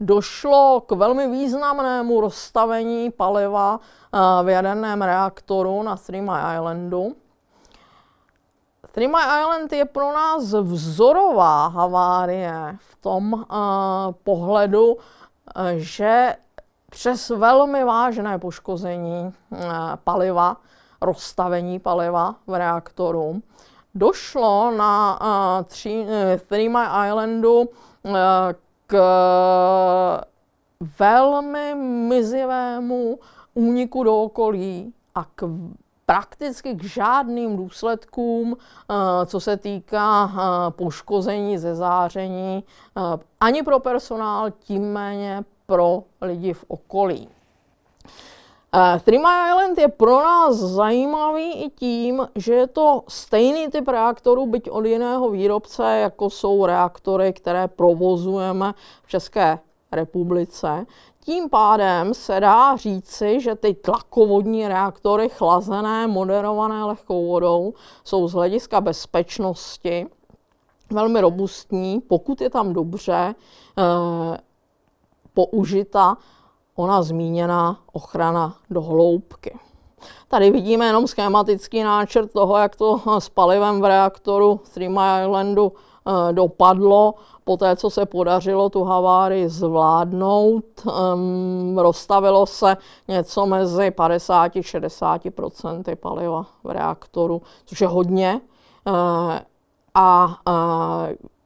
došlo k velmi významnému rozstavení paliva eh, v jaderném reaktoru na Three Islandu. Three Island je pro nás vzorová havárie v tom pohledu, že přes velmi vážné poškození paliva rozstavení paliva v reaktoru. Došlo na uh, eh, tři uh, eh, Three My Islandu uh, k velmi mizivému úniku do okolí a k prakticky k žádným důsledkům, co se týká poškození zezáření, ani pro personál, tím méně pro lidi v okolí. Eh, Three Mile Island je pro nás zajímavý i tím, že je to stejný typ reaktorů, byť od jiného výrobce, jako jsou reaktory, které provozujeme v České republice. Tím pádem se dá říci, že ty tlakovodní reaktory chlazené, moderované lehkou vodou jsou z hlediska bezpečnosti velmi robustní, pokud je tam dobře e, použita ona zmíněná ochrana do hloubky. Tady vidíme jenom schematický náčrt toho, jak to s palivem v reaktoru Mile Islandu eh, dopadlo po té, co se podařilo tu havárii zvládnout. Um, rozstavilo se něco mezi 50-60 paliva v reaktoru, což je hodně. Uh, a uh,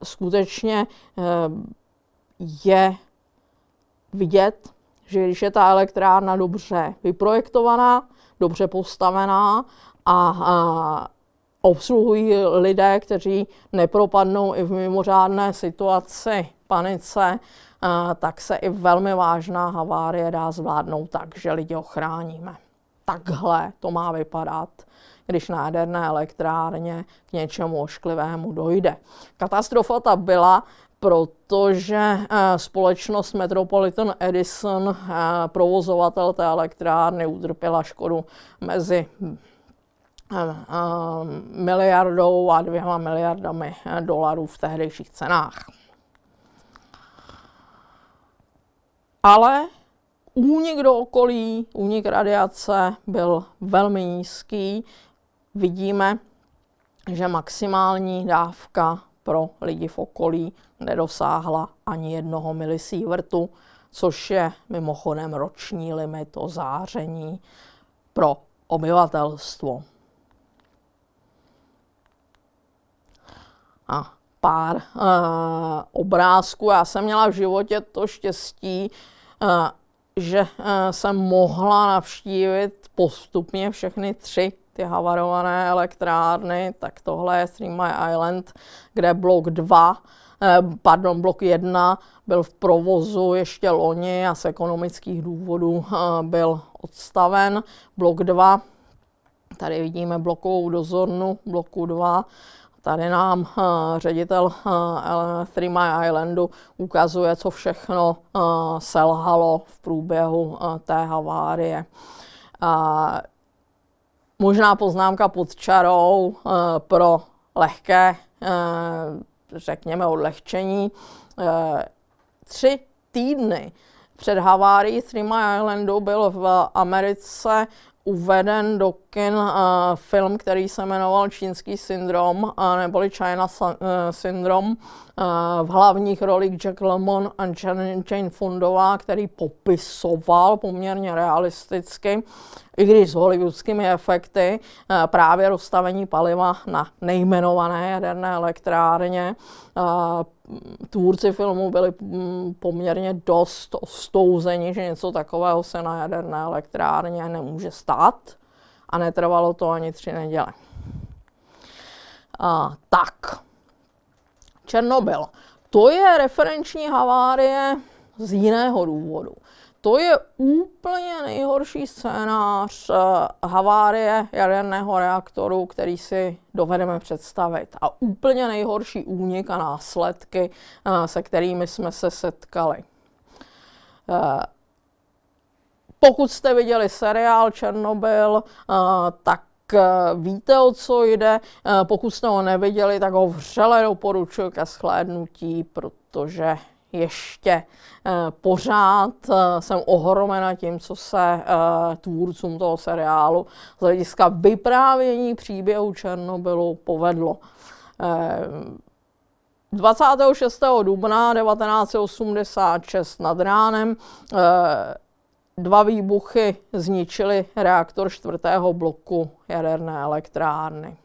skutečně uh, je vidět, že když je ta elektrárna dobře vyprojektovaná, dobře postavená a, a obsluhují lidé, kteří nepropadnou i v mimořádné situaci panice, a, tak se i velmi vážná havárie dá zvládnout tak, že lidi ochráníme. Takhle to má vypadat když na jaderné elektrárně k něčemu ošklivému dojde. Katastrofa ta byla, protože eh, společnost Metropolitan Edison, eh, provozovatel té elektrárny, utrpěla škodu mezi hm, eh, miliardou a dvěma miliardami dolarů v tehdejších cenách. Ale únik do okolí, únik radiace byl velmi nízký. Vidíme, že maximální dávka pro lidi v okolí nedosáhla ani jednoho milisievertu, což je mimochodem roční limit záření pro obyvatelstvo. A pár uh, obrázků. Já jsem měla v životě to štěstí, uh, že uh, jsem mohla navštívit postupně všechny tři ty havarované elektrárny, tak tohle je Three My Island, kde blok 2 Eh, pardon, blok 1 byl v provozu ještě loni a z ekonomických důvodů eh, byl odstaven. Blok 2, tady vidíme blokovou dozornu bloku 2, Tady nám eh, ředitel My Islandu ukazuje, co všechno selhalo v průběhu té havárie. Možná poznámka pod čarou pro lehké řekněme, odlehčení eh, tři týdny před havárií Three Mile Islandu byl v Americe uveden do kin uh, film, který se jmenoval Čínský syndrom, uh, neboli China uh, syndrom, uh, v hlavních rolích Jack Lemmon a Jane, Jane Fundová, který popisoval poměrně realisticky, i když s hollywoodskými efekty, uh, právě rozstavení paliva na nejmenované jaderné elektrárně. Uh, tvůrci filmu byli mm, poměrně dost ostouzeni, že něco takového se na jaderné elektrárně nemůže stát stát a netrvalo to ani tři neděle. A, tak, Černobyl. To je referenční havárie z jiného důvodu. To je úplně nejhorší scénář eh, havárie jaderného reaktoru, který si dovedeme představit. A úplně nejhorší únik a následky, eh, se kterými jsme se setkali. Eh, pokud jste viděli seriál Černobyl, eh, tak eh, víte, o co jde. Eh, pokud jste ho neviděli, tak ho vřele doporučuji ke shlédnutí, protože ještě pořád jsem ohromena tím, co se tvůrcům toho seriálu z hlediska vyprávění příběhu Černobylu povedlo. 26. dubna 1986 nad ránem Dva výbuchy zničily reaktor čtvrtého bloku jaderné elektrárny.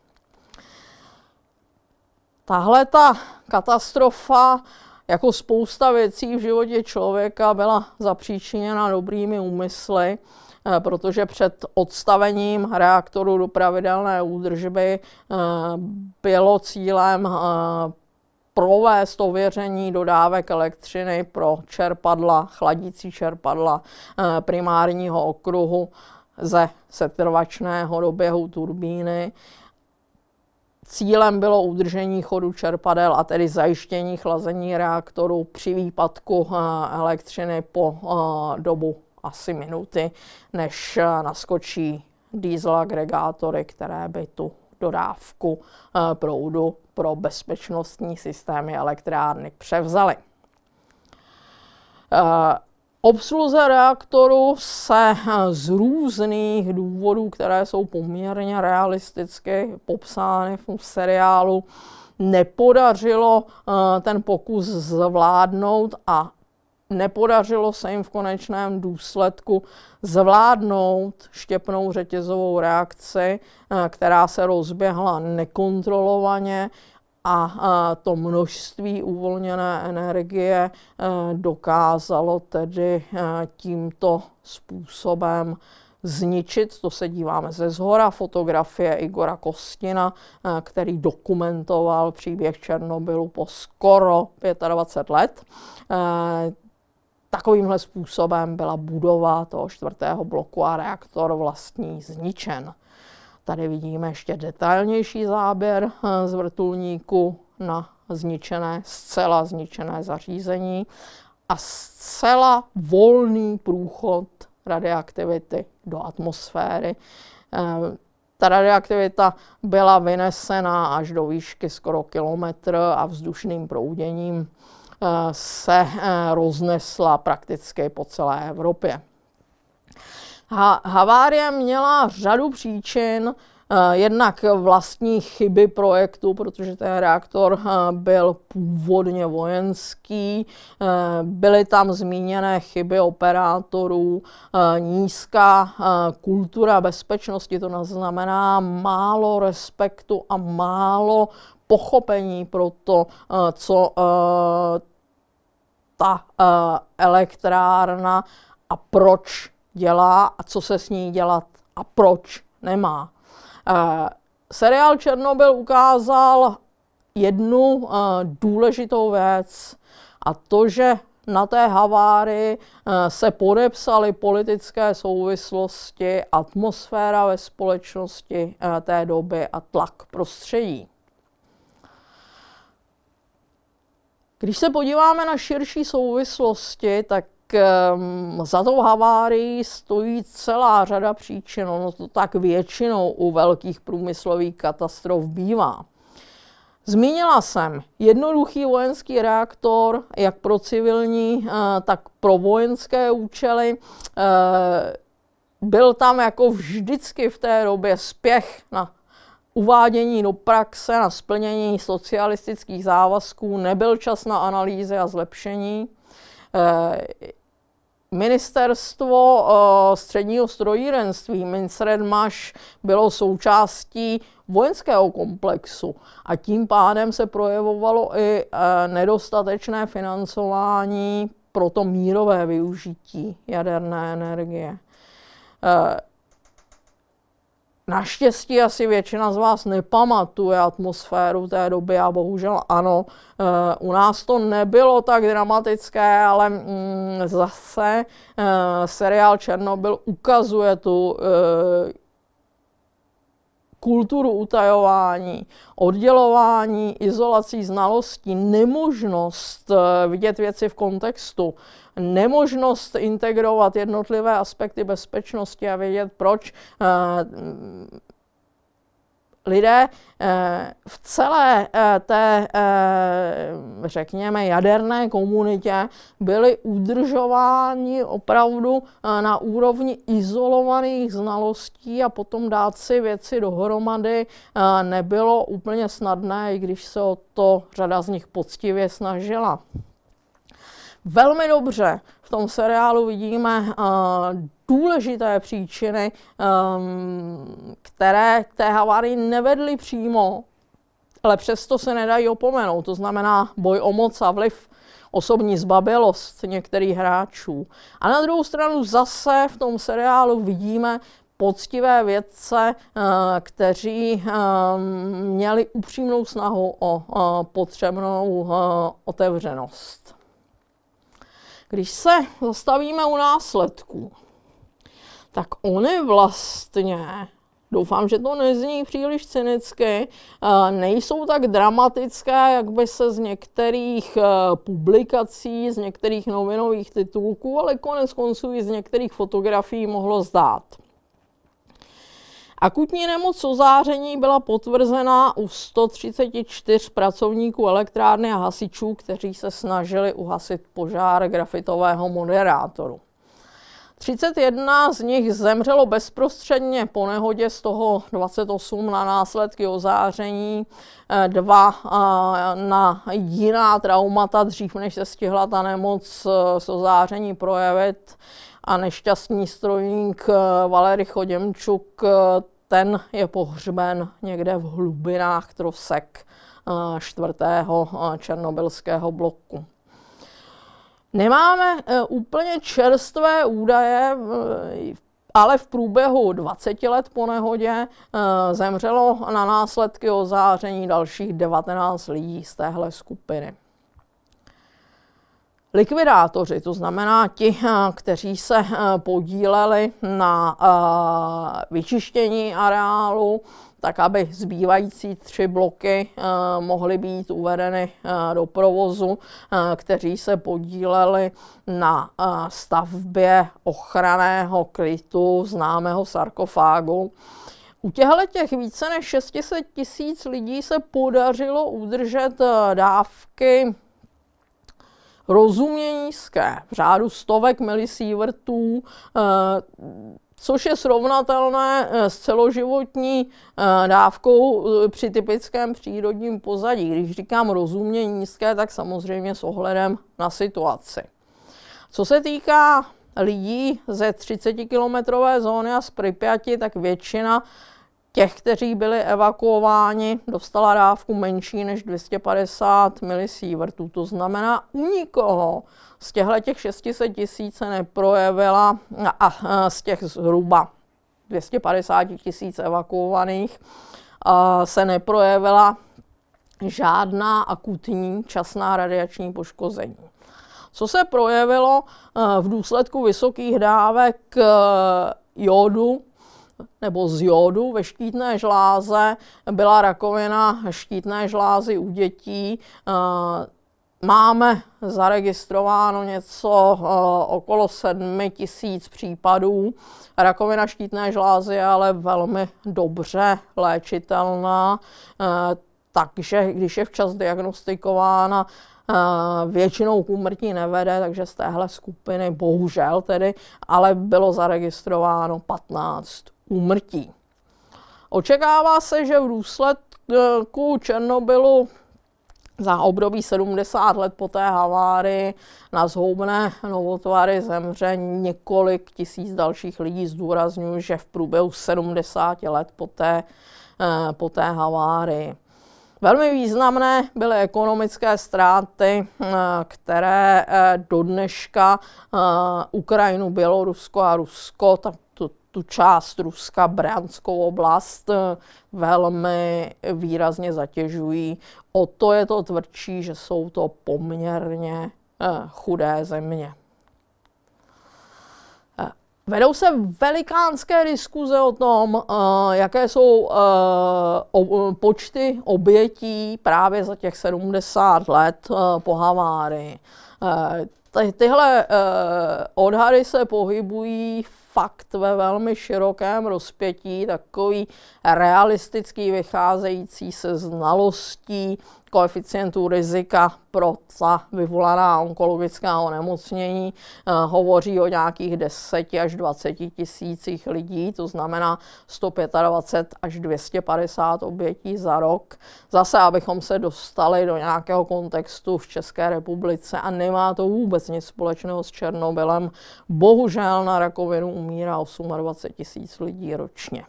Tahle ta katastrofa, jako spousta věcí v životě člověka, byla zapříčiněna dobrými úmysly, eh, protože před odstavením reaktoru do pravidelné údržby eh, bylo cílem eh, provést ověření dodávek elektřiny pro čerpadla, chladící čerpadla eh, primárního okruhu ze setrvačného doběhu turbíny. Cílem bylo udržení chodu čerpadel a tedy zajištění chlazení reaktoru při výpadku eh, elektřiny po eh, dobu asi minuty, než naskočí diesel agregátory, které by tu dodávku proudu pro bezpečnostní systémy elektrárny převzali. Eh, obsluze reaktoru se eh, z různých důvodů, které jsou poměrně realisticky popsány v seriálu, nepodařilo eh, ten pokus zvládnout a nepodařilo se jim v konečném důsledku zvládnout štěpnou řetězovou reakci, eh, která se rozběhla nekontrolovaně a eh, to množství uvolněné energie eh, dokázalo tedy tímto způsobem zničit. To se díváme ze zhora fotografie Igora Kostina, který dokumentoval příběh Černobylu po skoro 25 let takovýmhle způsobem byla budova toho čtvrtého bloku a reaktor vlastní zničen. Tady vidíme ještě detailnější záběr eh, z vrtulníku na zničené, zcela zničené zařízení a zcela volný průchod radioaktivity do atmosféry. Eh, ta radioaktivita byla vynesena až do výšky skoro kilometr a vzdušným prouděním Eh, se eh, roznesla prakticky po celé Evropě. Ha- havárie měla řadu příčin, eh, jednak vlastní chyby projektu, protože ten reaktor byl původně vojenský, byly tam zmíněné chyby operátorů, nízká kultura bezpečnosti, to znamená málo respektu a málo pochopení pro to, eh, co eh, ta eh, elektrárna a proč dělá a co se s ní dělat a proč nemá. Seriál Černobyl ukázal jednu důležitou věc a to, že na té haváry se podepsaly politické souvislosti, atmosféra ve společnosti té doby a tlak prostředí. Když se podíváme na širší souvislosti, tak um, za tou havárií stojí celá řada příčin. Ono to tak většinou u velkých průmyslových katastrof bývá. Zmínila jsem jednoduchý vojenský reaktor, jak pro civilní, eh, tak pro vojenské účely. Eh, byl tam jako vždycky v té době spěch na uvádění do praxe na splnění socialistických závazků nebyl čas na analýzy a zlepšení. Eh, ministerstvo eh, středního strojírenství, Maš bylo součástí vojenského komplexu a tím pádem se projevovalo i eh, nedostatečné financování pro to mírové využití jaderné energie. Naštěstí asi většina z vás nepamatuje atmosféru té doby a bohužel ano, eh, u nás to nebylo tak dramatické, ale mm, zase eh, seriál Černobyl ukazuje tu eh, kulturu utajování, oddělování, izolací znalostí, nemožnost eh, vidět věci v kontextu, nemožnost integrovat jednotlivé aspekty bezpečnosti a vědět, proč eh, lidé eh, v celé eh, té, eh, řekněme, jaderné komunitě byli udržováni opravdu na úrovni izolovaných znalostí a potom dát si věci dohromady nebylo úplně snadné, i když se o to řada z nich poctivě snažila. Velmi dobře v tom seriálu vidíme uh, důležité příčiny, um, které k té havárii nevedly přímo, ale přesto se nedají opomenout. To znamená boj o moc a vliv osobní zbabilost některých hráčů. A na druhou stranu zase v tom seriálu vidíme poctivé vědce, eh, kteří ehm, měli upřímnou snahu o eh, potřebnou otevřenost. Když se zastavíme u následků, tak oni vlastně, doufám, že to nezní příliš cynicky, eh, nejsou tak dramatické, jak by se z některých eh, publikací, z některých novinových titulků, ale konec konců i z některých fotografií mohlo zdát. Akutní nemoc ozáření byla potvrzena u 134 pracovníků elektrárny a hasičů, kteří se snažili uhasit požár grafitového moderátoru. 31 z nich zemřelo bezprostředně po nehodě, z toho 28 na následky ozáření, eh, dva eh, na jiná traumata dřív, než se stihla ta nemoc z eh, ozáření projevit a nešťastný strojník eh, Valery Choděmčuk, eh, ten je pohřben někde v hlubinách trosek eh, čtvrtého černobylského bloku. Nemáme úplně čerstvé údaje, ale v průběhu 20 let po nehodě zemřelo na následky ozáření dalších 19 lidí z téhle skupiny. Likvidátoři, to znamená ti, eh, kteří se eh, podíleli na eh, vyčištění areálu, tak aby zbývající tři bloky mohly být uvedeny do provozu, kteří se podíleli na stavbě ochraného krytu známého sarkofágu. U těchto těch více než 600 tisíc lidí se podařilo udržet dávky rozumění nízké, v řádu stovek milisievertů, eh, což je srovnatelné eh, s celoživotní eh, dávkou při typickém přírodním pozadí. Když říkám rozumění nízké, tak samozřejmě s ohledem na situaci. Co se týká lidí ze 30-kilometrové zóny a z Pripyati, tak většina těch, kteří byli evakuováni, dostala dávku menší než 250 milisievertů. To znamená, u nikoho z těchto těch 600 tisíc se neprojevila a z těch zhruba 250 tisíc evakuovaných se neprojevila žádná akutní časná radiační poškození. Co se projevilo v důsledku vysokých dávek jodu nebo z jodu ve štítné žláze byla rakovina štítné žlázy u dětí. Eh, máme zaregistrováno něco eh, okolo 7 tisíc případů. Rakovina štítné žlázy je ale velmi dobře léčitelná, eh, takže když je včas diagnostikována, většinou k úmrtí nevede, takže z téhle skupiny bohužel tedy, ale bylo zaregistrováno 15 úmrtí. Očekává se, že v důsledku Černobylu za období 70 let po té havárii na zhoubné novotvary zemře několik tisíc dalších lidí. Zdůraznuju, že v průběhu 70 let po té, eh, po té havárii. Velmi významné byly ekonomické ztráty, eh, které eh, do dneška Ukrajinu, Bělorusko a Rusko, tak tu část Ruska, Branskou oblast, eh, velmi výrazně zatěžují. O to je to tvrdší, že jsou to poměrně eh, chudé země. Eh, vedou se velikánské diskuze o tom, jaké jsou počty obětí právě za těch 70 let po havárii. Tyhle odhady se pohybují v fakt ve velmi širokém rozpětí, takový realistický, vycházející se znalostí koeficientů rizika pro ta vyvolaná onkologická onemocnění eh, hovoří o nějakých 10 až 20 tisících lidí, to znamená 125 až 250 obětí za rok. Zase, abychom se dostali do nějakého kontextu v České republice a nemá to vůbec nic společného s Černobylem. Bohužel na rakovinu umírá 28 tisíc lidí ročně.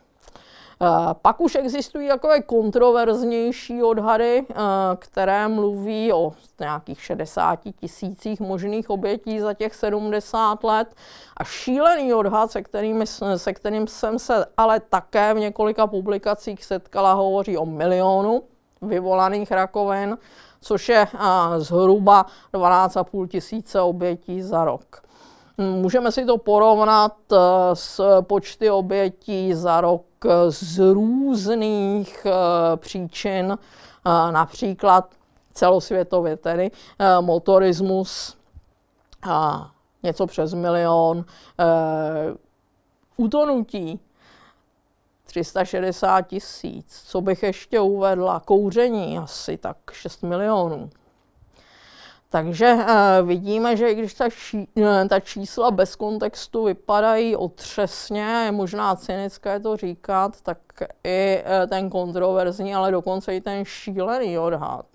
Eh, pak už existují takové kontroverznější odhady, eh, které mluví o nějakých 60 tisících možných obětí za těch 70 let. A šílený odhad, se, kterým, se kterým jsem se ale také v několika publikacích setkala, hovoří o milionu vyvolaných rakovin, což je eh, zhruba 12,5 tisíce obětí za rok. Můžeme si to porovnat eh, s počty obětí za rok eh, z různých eh, příčin, například celosvětově tedy motorismus a něco přes milion, utonutí 360 tisíc, co bych ještě uvedla, kouření asi tak 6 milionů. Takže eh, vidíme, že i když ta, ší, eh, ta čísla bez kontextu vypadají otřesně, je možná cynické to říkat, tak i eh, ten kontroverzní, ale dokonce i ten šílený odhad,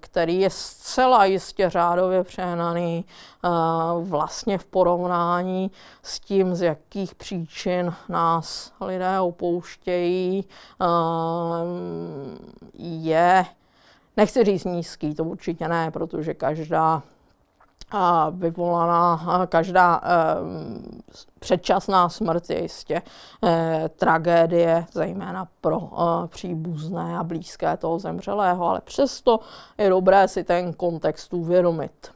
který je zcela jistě řádově přehnaný vlastně v porovnání s tím, z jakých příčin nás lidé opouštějí, je Nechci říct nízký, to určitě ne, protože každá a vyvolaná každá eh, předčasná smrt je jistě eh, tragédie, zejména pro eh, příbuzné a blízké toho zemřelého, ale přesto je dobré si ten kontext uvědomit.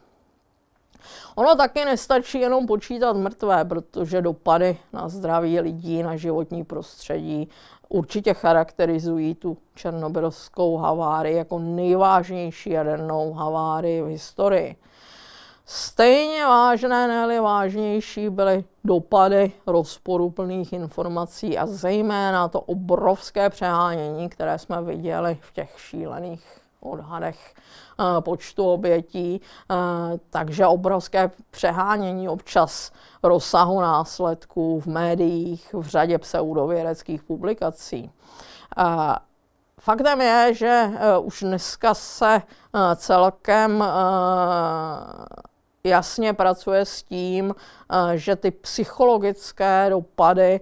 Ono taky nestačí jenom počítat mrtvé, protože dopady na zdraví lidí, na životní prostředí určitě charakterizují tu černobylskou havárii jako nejvážnější jadernou havárii v historii. Stejně vážné, ne vážnější, byly dopady rozporuplných informací a zejména to obrovské přehánění, které jsme viděli v těch šílených odhadech eh, počtu obětí, eh, takže obrovské přehánění občas rozsahu následků v médiích, v řadě pseudovědeckých publikací. Eh, faktem je, že už dneska se celkem jasně pracuje s tím, že ty psychologické dopady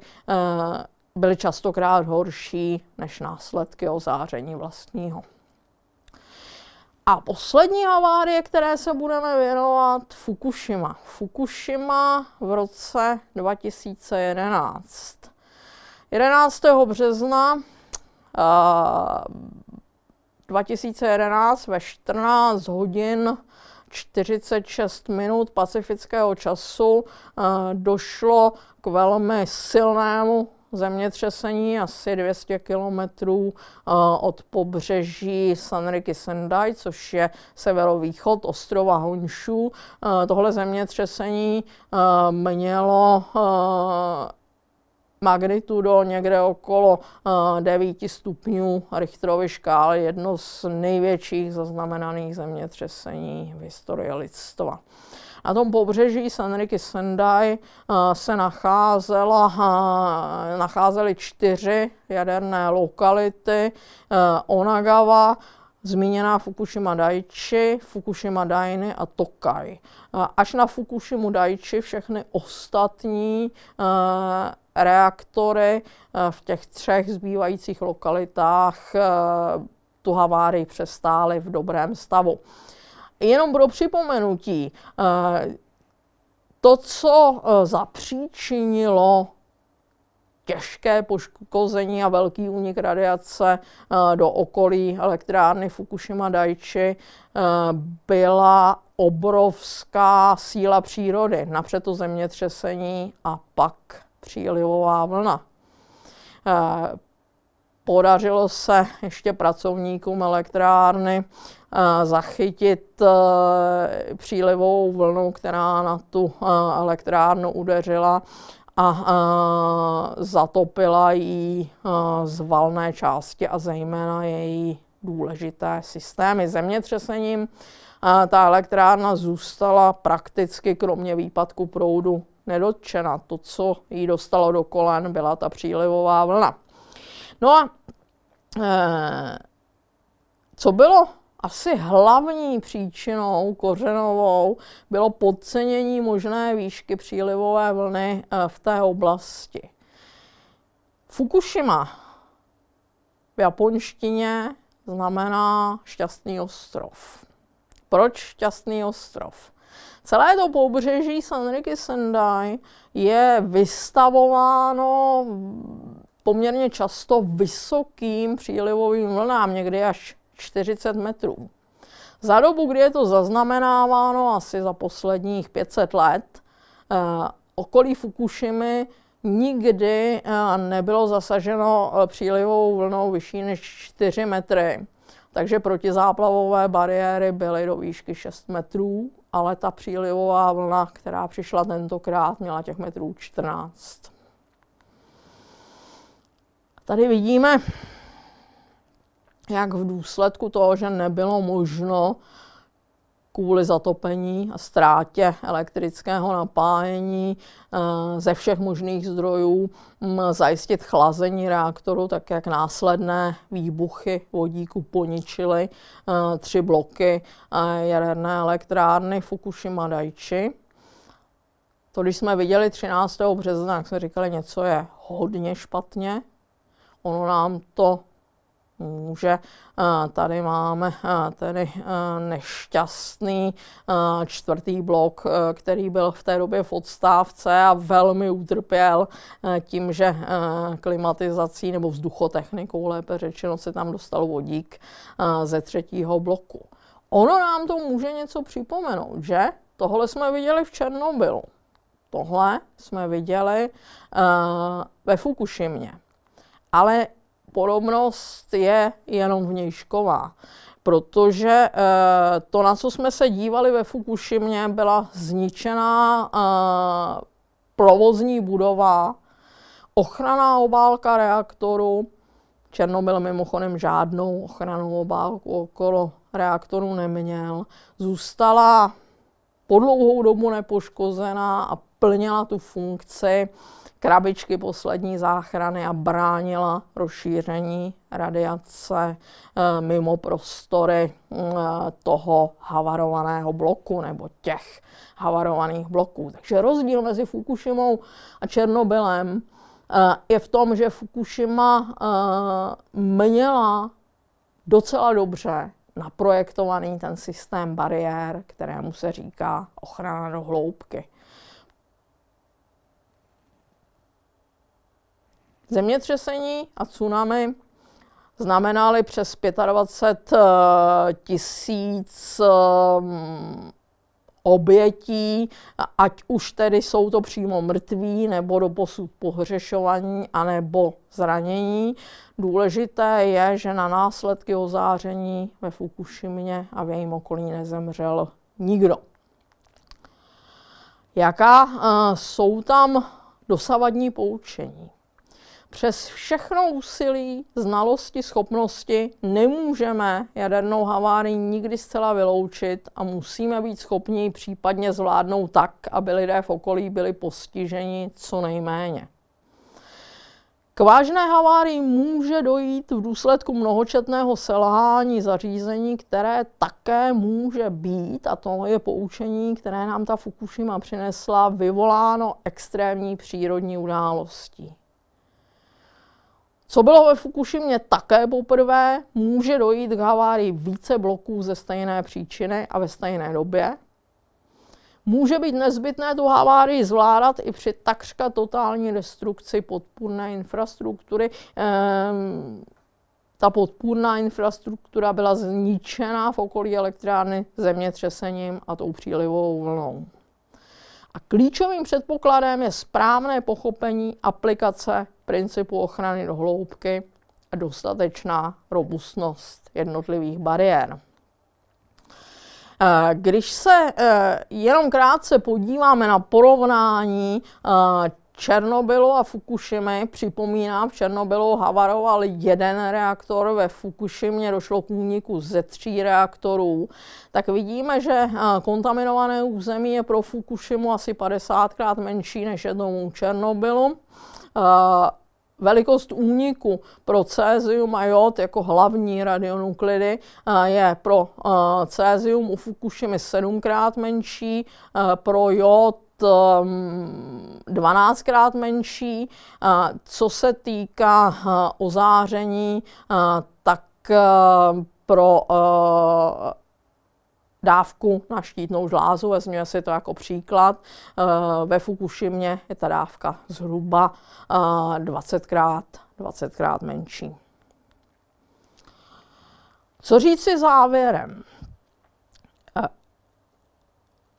byly častokrát horší než následky ozáření vlastního. A poslední havárie, které se budeme věnovat, Fukushima. Fukushima v roce 2011. 11. března uh, eh, 2011 ve 14 hodin 46 minut pacifického času uh, došlo k velmi silnému zemětřesení asi 200 kilometrů eh, od pobřeží Sanriki Sendai, což je severovýchod ostrova Honshu. Eh, tohle zemětřesení eh, mělo magnitudo někde okolo 9 eh, stupňů Richterovy škály, jedno z největších zaznamenaných zemětřesení v historii lidstva. Na tom pobřeží Sanriky Sendai eh, se nacházela, eh, nacházely čtyři jaderné lokality Onagawa, zmíněná Fukushima Daiichi, Fukushima Daini a Tokai. Eh, až na Fukushima Daiichi všechny ostatní eh, reaktory eh, v těch třech zbývajících lokalitách tu havárii přestály v dobrém stavu. Jenom pro připomenutí, to, co zapříčinilo těžké poškození a velký únik radiace eh, do okolí elektrárny Fukushima Daiichi eh, byla obrovská síla přírody. Napřed to zemětřesení a pak přílivová vlna. Eh, podařilo se ještě pracovníkům elektrárny zachytit přílivovou vlnu, která na tu elektrárnu udeřila a, a e, zatopila jí a, e, z valné části a zejména její důležité systémy. Zemětřesením a, e, ta elektrárna zůstala prakticky kromě výpadku proudu nedotčena. To, co jí dostalo do kolen, byla ta přílivová vlna. No a e, co bylo asi hlavní příčinou kořenovou bylo podcenění možné výšky přílivové vlny eh, v té oblasti. Fukushima v japonštině znamená šťastný ostrov. Proč šťastný ostrov? Celé to pobřeží Sanriki Sendai je vystavováno poměrně často vysokým přílivovým vlnám, někdy až 40 metrů. Za dobu, kdy je to zaznamenáváno, asi za posledních 500 let, eh, okolí Fukushimy nikdy eh, nebylo zasaženo eh, přílivou vlnou vyšší než 4 metry. Takže protizáplavové bariéry byly do výšky 6 metrů, ale ta přílivová vlna, která přišla tentokrát, měla těch metrů 14. Tady vidíme jak v důsledku toho, že nebylo možno kvůli zatopení a ztrátě elektrického napájení eh, ze všech možných zdrojů hm, zajistit chlazení reaktoru, tak jak následné výbuchy vodíku poničily eh, tři bloky eh, jaderné elektrárny Fukushima Daiichi. To, když jsme viděli 13. března, jak jsme říkali, něco je hodně špatně. Ono nám to může. Eh, tady máme eh, tedy eh, nešťastný čtvrtý blok, který byl v té době v odstávce a velmi utrpěl tím, že klimatizací nebo vzduchotechnikou, lépe řečeno, se tam dostal vodík ze třetího bloku. Ono nám to může něco připomenout, že? Tohle jsme viděli v Černobylu. Tohle jsme viděli uh, ve Fukušimě. Ale podobnost je jenom vnějšková, protože eh, to, na co jsme se dívali ve Fukušimě, byla zničená eh, provozní budova, ochranná obálka reaktoru, Černobyl mimochodem žádnou ochranou obálku okolo reaktoru neměl, zůstala po dlouhou dobu nepoškozená a plnila tu funkci krabičky poslední záchrany a bránila rozšíření radiace eh, mimo prostory mm, eh, toho havarovaného bloku nebo těch havarovaných bloků. Takže rozdíl mezi Fukushimou a Černobylem eh, je v tom, že Fukushima měla docela dobře naprojektovaný ten systém bariér, kterému se říká ochrana do hloubky. Zemětřesení a tsunami znamenaly přes 25 eh, tisíc eh, obětí, ať už tedy jsou to přímo mrtví nebo do posud pohřešovaní anebo zranění. Důležité je, že na následky ozáření ve Fukušimě a v jejím okolí nezemřel nikdo. Jaká uh, jsou tam dosavadní poučení? Přes všechno úsilí, znalosti, schopnosti nemůžeme jadernou havárii nikdy zcela vyloučit a musíme být schopni případně zvládnout tak, aby lidé v okolí byli postiženi co nejméně. K vážné havárii může dojít v důsledku mnohočetného selhání zařízení, které také může být, a to je poučení, které nám ta Fukushima přinesla, vyvoláno extrémní přírodní událostí. Co bylo ve Fukušimě také poprvé, může dojít k havárii více bloků ze stejné příčiny a ve stejné době. Může být nezbytné tu havárii zvládat i při takřka totální destrukci podpůrné infrastruktury. Ehm, ta podpůrná infrastruktura byla zničená v okolí elektrárny zemětřesením a tou přílivovou vlnou. A klíčovým předpokladem je správné pochopení aplikace principu ochrany do hloubky a dostatečná robustnost jednotlivých bariér. Eh, když se eh, jenom krátce podíváme na porovnání eh, Černobylu a Fukushimy, připomínám, v Černobylu havaroval jeden reaktor, ve Fukushimě došlo k úniku ze tří reaktorů, tak vidíme, že kontaminované území je pro Fukushimu asi 50krát menší než jednomu Černobylu. Velikost úniku pro cézium a jod jako hlavní radionuklidy eh, je pro eh, cézium u Fukushimy sedmkrát menší, eh, pro jod 12krát ehm, menší. Co se týká ozáření, tak pro dávku na štítnou žlázu, vezměme si to jako příklad. Eh, ve Fukušimě je ta dávka zhruba 20krát, eh, 20krát menší. Co říci závěrem? Eh,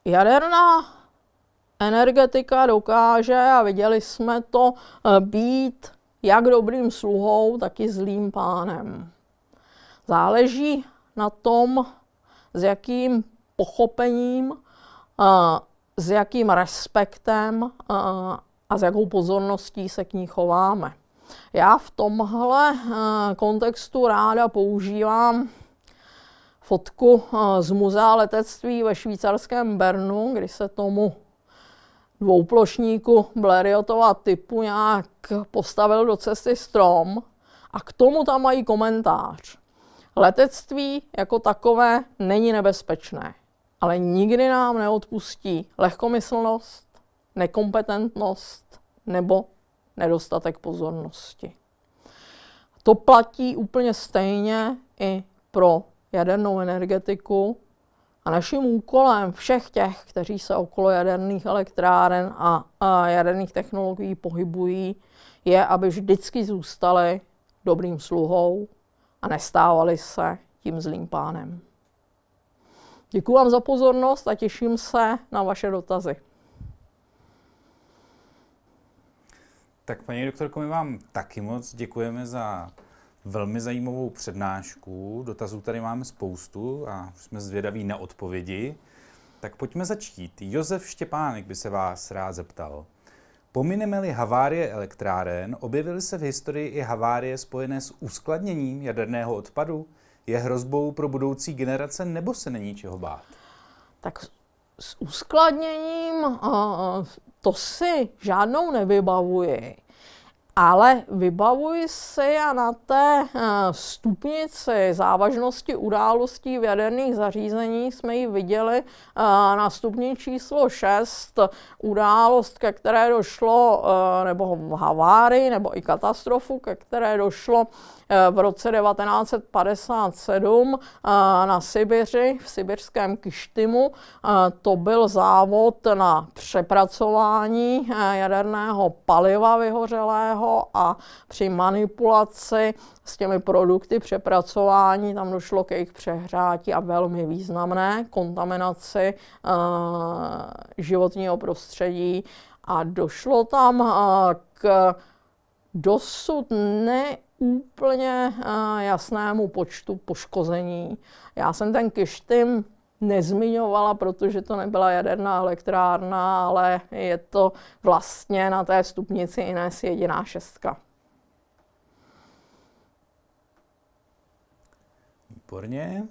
jaderná energetika dokáže, a viděli jsme to, být jak dobrým sluhou, tak i zlým pánem. Záleží na tom, s jakým pochopením, s jakým respektem a s jakou pozorností se k ní chováme. Já v tomhle e, kontextu ráda používám fotku e, z muzea letectví ve švýcarském Bernu, kdy se tomu dvouplošníku Blériotova typu nějak postavil do cesty strom a k tomu tam mají komentář. Letectví jako takové není nebezpečné, ale nikdy nám neodpustí lehkomyslnost, nekompetentnost nebo nedostatek pozornosti. To platí úplně stejně i pro jadernou energetiku. A naším úkolem všech těch, kteří se okolo jaderných elektráren a, a jaderných technologií pohybují, je, aby vždycky zůstali dobrým sluhou a nestávali se tím zlým pánem. Děkuji vám za pozornost a těším se na vaše dotazy. Tak paní doktorko, my vám taky moc děkujeme za velmi zajímavou přednášku. Dotazů tady máme spoustu a jsme zvědaví na odpovědi. Tak pojďme začít. Josef Štěpánek by se vás rád zeptal. Pomineme-li havárie elektráren, objevily se v historii i havárie spojené s uskladněním jaderného odpadu? Je hrozbou pro budoucí generace nebo se není čeho bát? Tak s uskladněním eh, to si žádnou nevybavuji. Ale vybavuji si a na té eh, stupnici závažnosti událostí v jaderných zařízení jsme ji viděli eh, na stupni číslo 6, událost, ke které došlo, eh, nebo havárii, nebo i katastrofu, ke které došlo Eh, v roce 1957 eh, na Sibiři, v sibirském Kištimu. Eh, to byl závod na přepracování jaderného paliva vyhořelého a při manipulaci s těmi produkty přepracování tam došlo k jejich přehrátí a velmi významné kontaminaci životního prostředí a došlo tam k dosud ne úplně eh, jasnému počtu poškození. Já jsem ten Kištym nezmiňovala, protože to nebyla jaderná elektrárna, ale je to vlastně na té stupnici INES jediná šestka. Výborně.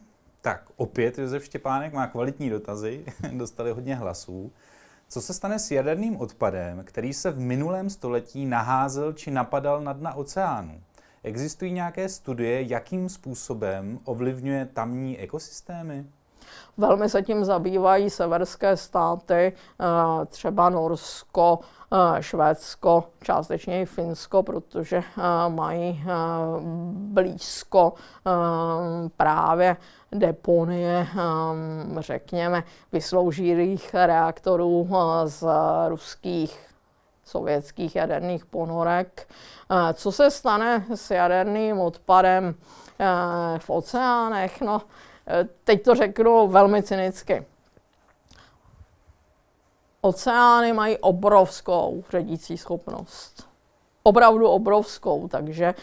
Tak opět Josef Štěpánek má kvalitní dotazy, dostali hodně hlasů. Co se stane s jaderným odpadem, který se v minulém století naházel či napadal na dna oceánu? Existují nějaké studie, jakým způsobem ovlivňuje tamní ekosystémy? Velmi se tím zabývají severské státy, eh, třeba Norsko, eh, Švédsko, částečně i Finsko, protože eh, mají blízko právě deponie, řekněme, vysloužilých reaktorů z ruských sovětských jaderných ponorek. Eh, co se stane s jaderným odpadem eh, v oceánech? No, eh, teď to řeknu velmi cynicky. Oceány mají obrovskou ředící schopnost opravdu obrovskou, takže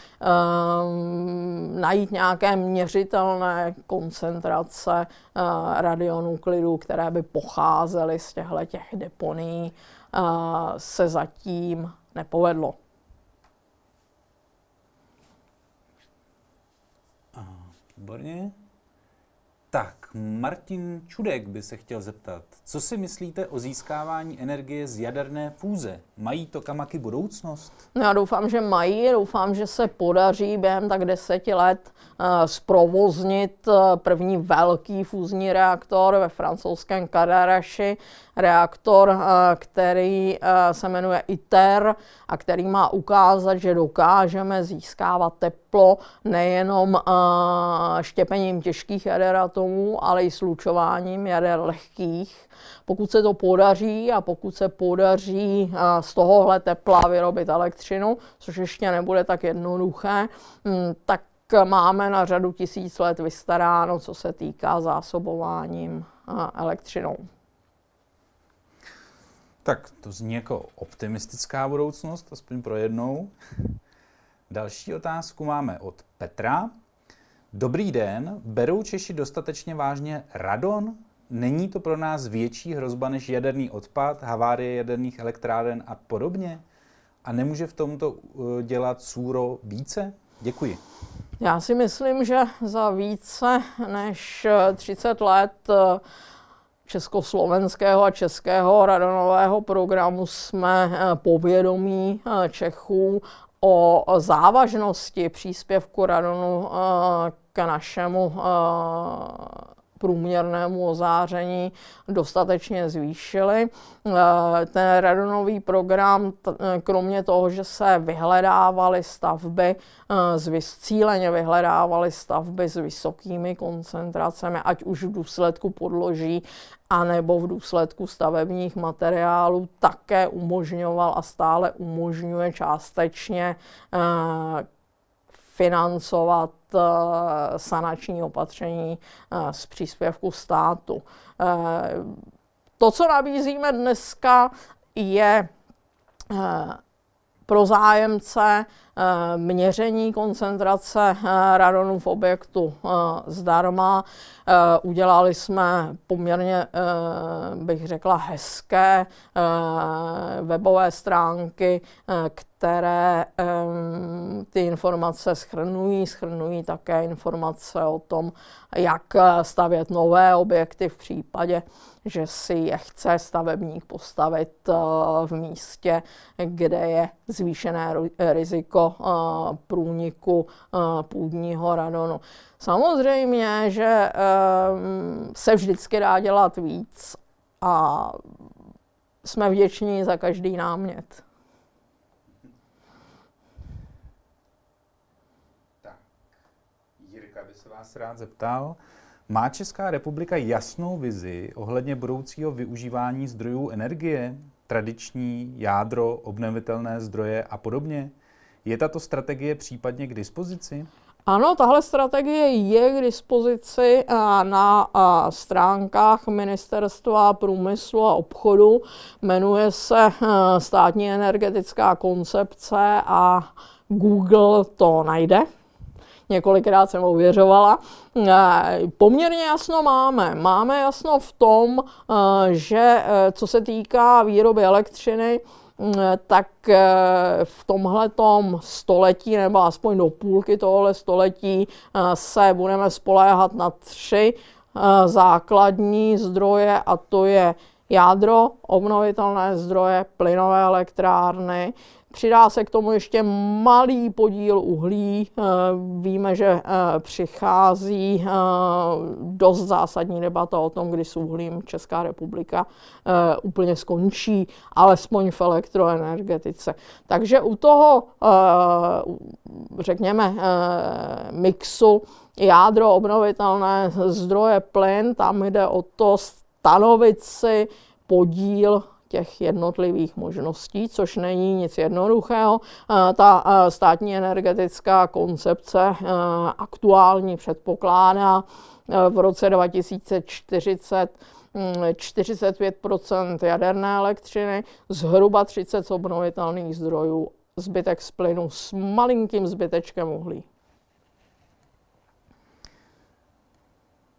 um, najít nějaké měřitelné koncentrace uh, radionuklidů, které by pocházely z těchto uh, se zatím nepovedlo. výborně. Tak, Martin Čudek by se chtěl zeptat, co si myslíte o získávání energie z jaderné fúze? Mají to kamaky budoucnost? No já doufám, že mají. Doufám, že se podaří během tak deseti let uh, zprovoznit uh, první velký fúzní reaktor ve francouzském Kadaraši. Reaktor, uh, který se jmenuje ITER a který má ukázat, že dokážeme získávat teplo nejenom štěpením těžkých jader atomů, ale i slučováním jader lehkých. Pokud se to podaří a pokud se podaří eh, z tohohle tepla vyrobit elektřinu, což ještě nebude tak jednoduché, hm, tak máme na řadu tisíc let vystaráno, co se týká zásobováním eh, elektřinou. Tak to zní jako optimistická budoucnost, aspoň pro jednou. Další otázku máme od Petra. Dobrý den, berou Češi dostatečně vážně radon? není to pro nás větší hrozba než jaderný odpad, havárie jaderných elektráren a podobně? A nemůže v tomto uh, dělat SÚRO více? Děkuji. Já si myslím, že za více než 30 eh, let eh, československého a českého radonového programu jsme eh, povědomí Čechů o závažnosti příspěvku radonu k našemu průměrnému ozáření dostatečně zvýšily. Eh, ten radonový program, eh, kromě toho, že se vyhledávaly stavby, eh, cíleně vyhledávaly stavby s vysokými koncentracemi, ať už v důsledku podloží, anebo v důsledku stavebních materiálů také umožňoval a stále umožňuje částečně financovat Eh, sanační opatření eh, z příspěvku státu. Eh, to, co nabízíme dneska, je pro zájemce Eh, měření koncentrace eh, radonu v objektu eh, zdarma. Udělali jsme poměrně, bych řekla, hezké webové stránky, které ty informace schrnují. Schrnují také informace o tom, jak stavět nové objekty v případě že si je chce stavebník postavit eh, v místě, kde je zvýšené riziko eh, průniku eh, půdního radonu. Samozřejmě, že se vždycky dá dělat víc a jsme vděční za každý námět. Tak, Jirka by se vás rád zeptal. Má Česká republika jasnou vizi ohledně budoucího využívání zdrojů energie, tradiční, jádro, obnovitelné zdroje a podobně? Je tato strategie případně k dispozici? Ano, tahle strategie je k dispozici eh, na eh, stránkách Ministerstva průmyslu a obchodu. Jmenuje se eh, Státní energetická koncepce a Google to najde několikrát jsem ověřovala. E, poměrně jasno máme. Máme jasno v tom, e, že e, co se týká výroby elektřiny, tak v tomhle století, nebo aspoň do půlky tohle století, se budeme spoléhat na tři základní zdroje, a to je jádro, obnovitelné zdroje, plynové elektrárny. Přidá se k tomu ještě malý podíl uhlí. Eh, víme, že eh, přichází eh, dost zásadní debata o tom, kdy s uhlím Česká republika úplně skončí, alespoň v elektroenergetice. Takže u toho, řekněme, mixu jádro obnovitelné zdroje plyn, tam jde o to stanovit si podíl těch jednotlivých možností, což není nic jednoduchého. Eh, ta eh, státní energetická koncepce eh, aktuální předpokládá v roce 2040 45 hm, jaderné elektřiny, zhruba 30 z obnovitelných zdrojů, zbytek z plynu s malinkým zbytečkem uhlí.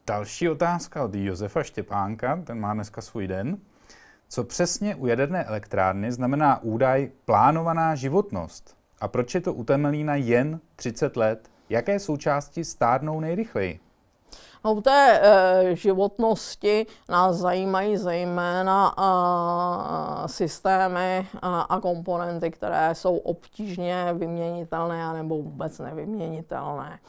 Další otázka od Josefa Štěpánka, ten má dneska svůj den. Co přesně u jaderné elektrárny znamená údaj plánovaná životnost? A proč je to u Temelína jen 30 let? Jaké součásti stárnou nejrychleji? No, u té e, životnosti nás zajímají zejména e, systémy a, eh, a komponenty, které jsou obtížně vyměnitelné nebo vůbec nevyměnitelné.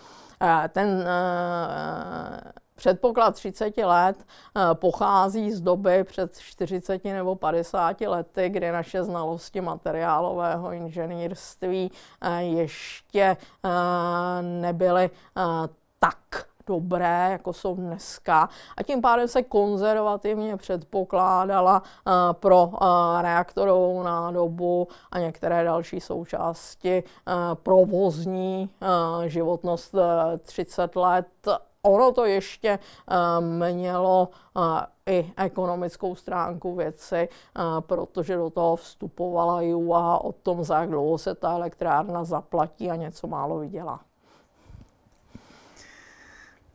E, ten e, předpoklad 30 let eh, pochází z doby před 40 nebo 50 lety, kdy naše znalosti materiálového inženýrství eh, ještě eh, nebyly tak dobré, jako jsou dneska. A tím pádem se konzervativně předpokládala pro reaktorovou nádobu a některé další součásti provozní životnost 30 let ono to ještě eh, mělo eh, i ekonomickou stránku věci, eh, protože do toho vstupovala i úvaha o tom, za jak dlouho se ta elektrárna zaplatí a něco málo vydělá.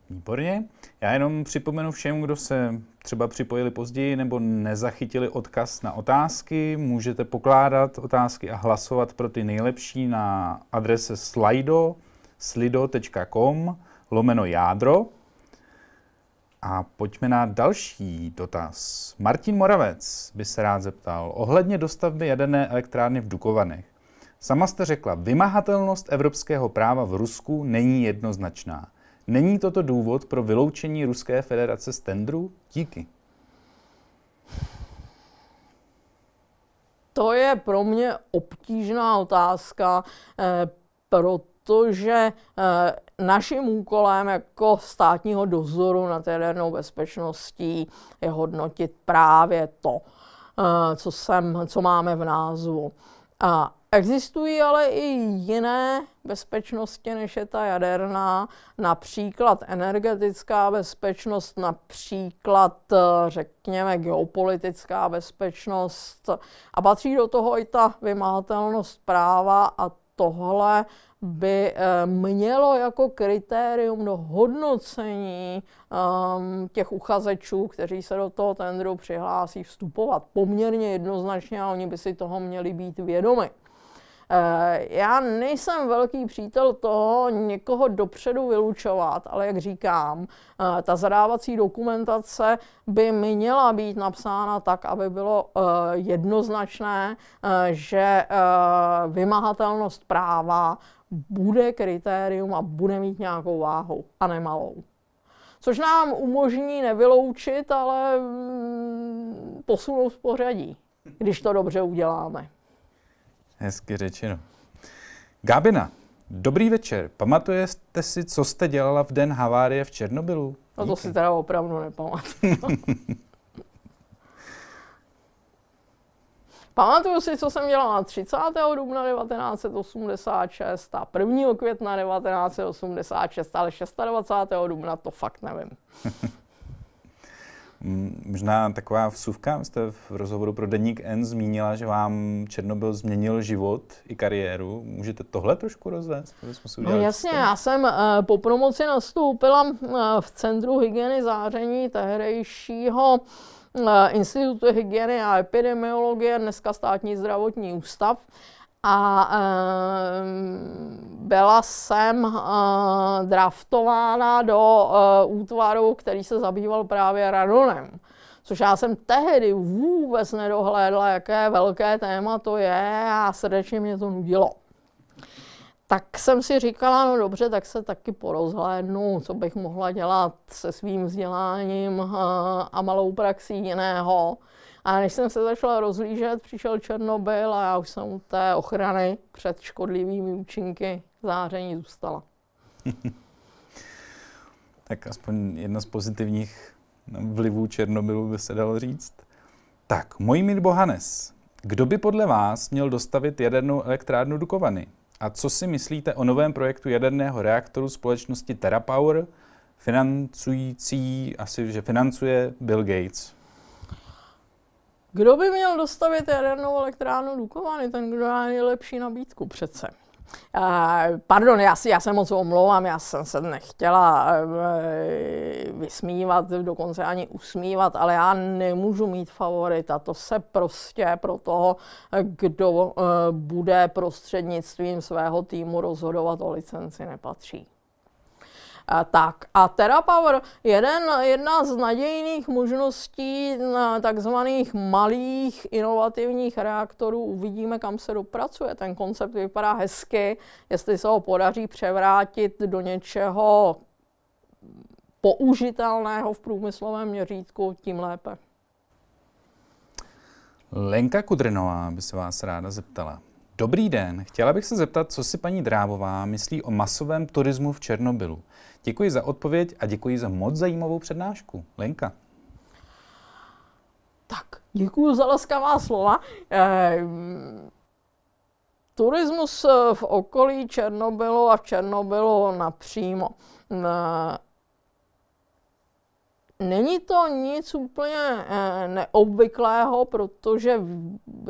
Výborně. Já jenom připomenu všem, kdo se třeba připojili později nebo nezachytili odkaz na otázky. Můžete pokládat otázky a hlasovat pro ty nejlepší na adrese slido, lomeno jádro. A pojďme na další dotaz. Martin Moravec by se rád zeptal ohledně dostavby jaderné elektrárny v Dukovanech. Sama jste řekla, vymahatelnost evropského práva v Rusku není jednoznačná. Není toto důvod pro vyloučení Ruské federace z tendru? Díky. To je pro mě obtížná otázka, eh, proto protože eh, naším úkolem jako státního dozoru nad jadernou bezpečností je hodnotit právě to, eh, co, sem, co máme v názvu. A existují ale i jiné bezpečnosti, než je ta jaderná, například energetická bezpečnost, například, eh, řekněme, geopolitická bezpečnost. A patří do toho i ta vymahatelnost práva a tohle by eh, mělo jako kritérium do hodnocení um, těch uchazečů, kteří se do toho tendru přihlásí, vstupovat poměrně jednoznačně a oni by si toho měli být vědomi. Eh, já nejsem velký přítel toho někoho dopředu vylučovat, ale jak říkám, eh, ta zadávací dokumentace by měla být napsána tak, aby bylo eh, jednoznačné, že vymahatelnost práva bude kritérium a bude mít nějakou váhu a nemalou. Což nám umožní nevyloučit, ale mm, posunout v pořadí, když to dobře uděláme. Hezky řečeno. Gábina, dobrý večer. Pamatujete si, co jste dělala v den havárie v Černobylu? No to si teda opravdu nepamatuju. Pamatuju si, co jsem dělala 30. dubna 1986 a 1. května 1986, ale 26. dubna to fakt nevím. Možná taková vsuvka, jste v rozhovoru pro Deník N zmínila, že vám Černobyl změnil život i kariéru. Můžete tohle trošku rozvést? No jasně, já jsem eh, po promoci nastoupila eh, v Centru hygieny záření tehdejšího eh, Institutu hygieny a epidemiologie, dneska státní zdravotní ústav a eh, byla jsem eh, draftována do eh, útvaru, který se zabýval právě radonem. Což já jsem tehdy vůbec nedohlédla, jaké velké téma to je a srdečně mě to nudilo. Tak jsem si říkala, no dobře, tak se taky porozhlédnu, co bych mohla dělat se svým vzděláním a malou praxí jiného. A než jsem se začala rozlížet, přišel Černobyl a já už jsem u té ochrany před škodlivými účinky záření zůstala. tak aspoň jedna z pozitivních no, vlivů Černobylu by se dalo říct. Tak, Mojmír Bohanes, kdo by podle vás měl dostavit jadernou elektrárnu Dukovany? A co si myslíte o novém projektu jaderného reaktoru společnosti TerraPower, financující, asi že financuje Bill Gates? Kdo by měl dostavit jadernou elektrárnu Dukovany? Ten, kdo má nejlepší nabídku přece. Uh, pardon, já, si, já se moc omlouvám, já jsem se nechtěla uh, vysmívat, dokonce ani usmívat, ale já nemůžu mít favorita. To se prostě pro toho, kdo uh, bude prostřednictvím svého týmu rozhodovat o licenci, nepatří. Eh, tak. A TerraPower jeden, jedna z nadějných možností takzvaných malých inovativních reaktorů. Uvidíme, kam se dopracuje. Ten koncept vypadá hezky, jestli se ho podaří převrátit do něčeho použitelného v průmyslovém měřítku, tím lépe. Lenka Kudrinová by se vás ráda zeptala. Dobrý den, chtěla bych se zeptat, co si paní Drábová myslí o masovém turismu v Černobylu. Děkuji za odpověď a děkuji za moc zajímavou přednášku. Lenka. Tak, děkuji za laskavá slova. Ehm, turismus eh, v okolí Černobylu a v Černobylu napřímo. Ehm, Není to nic úplně eh, neobvyklého, protože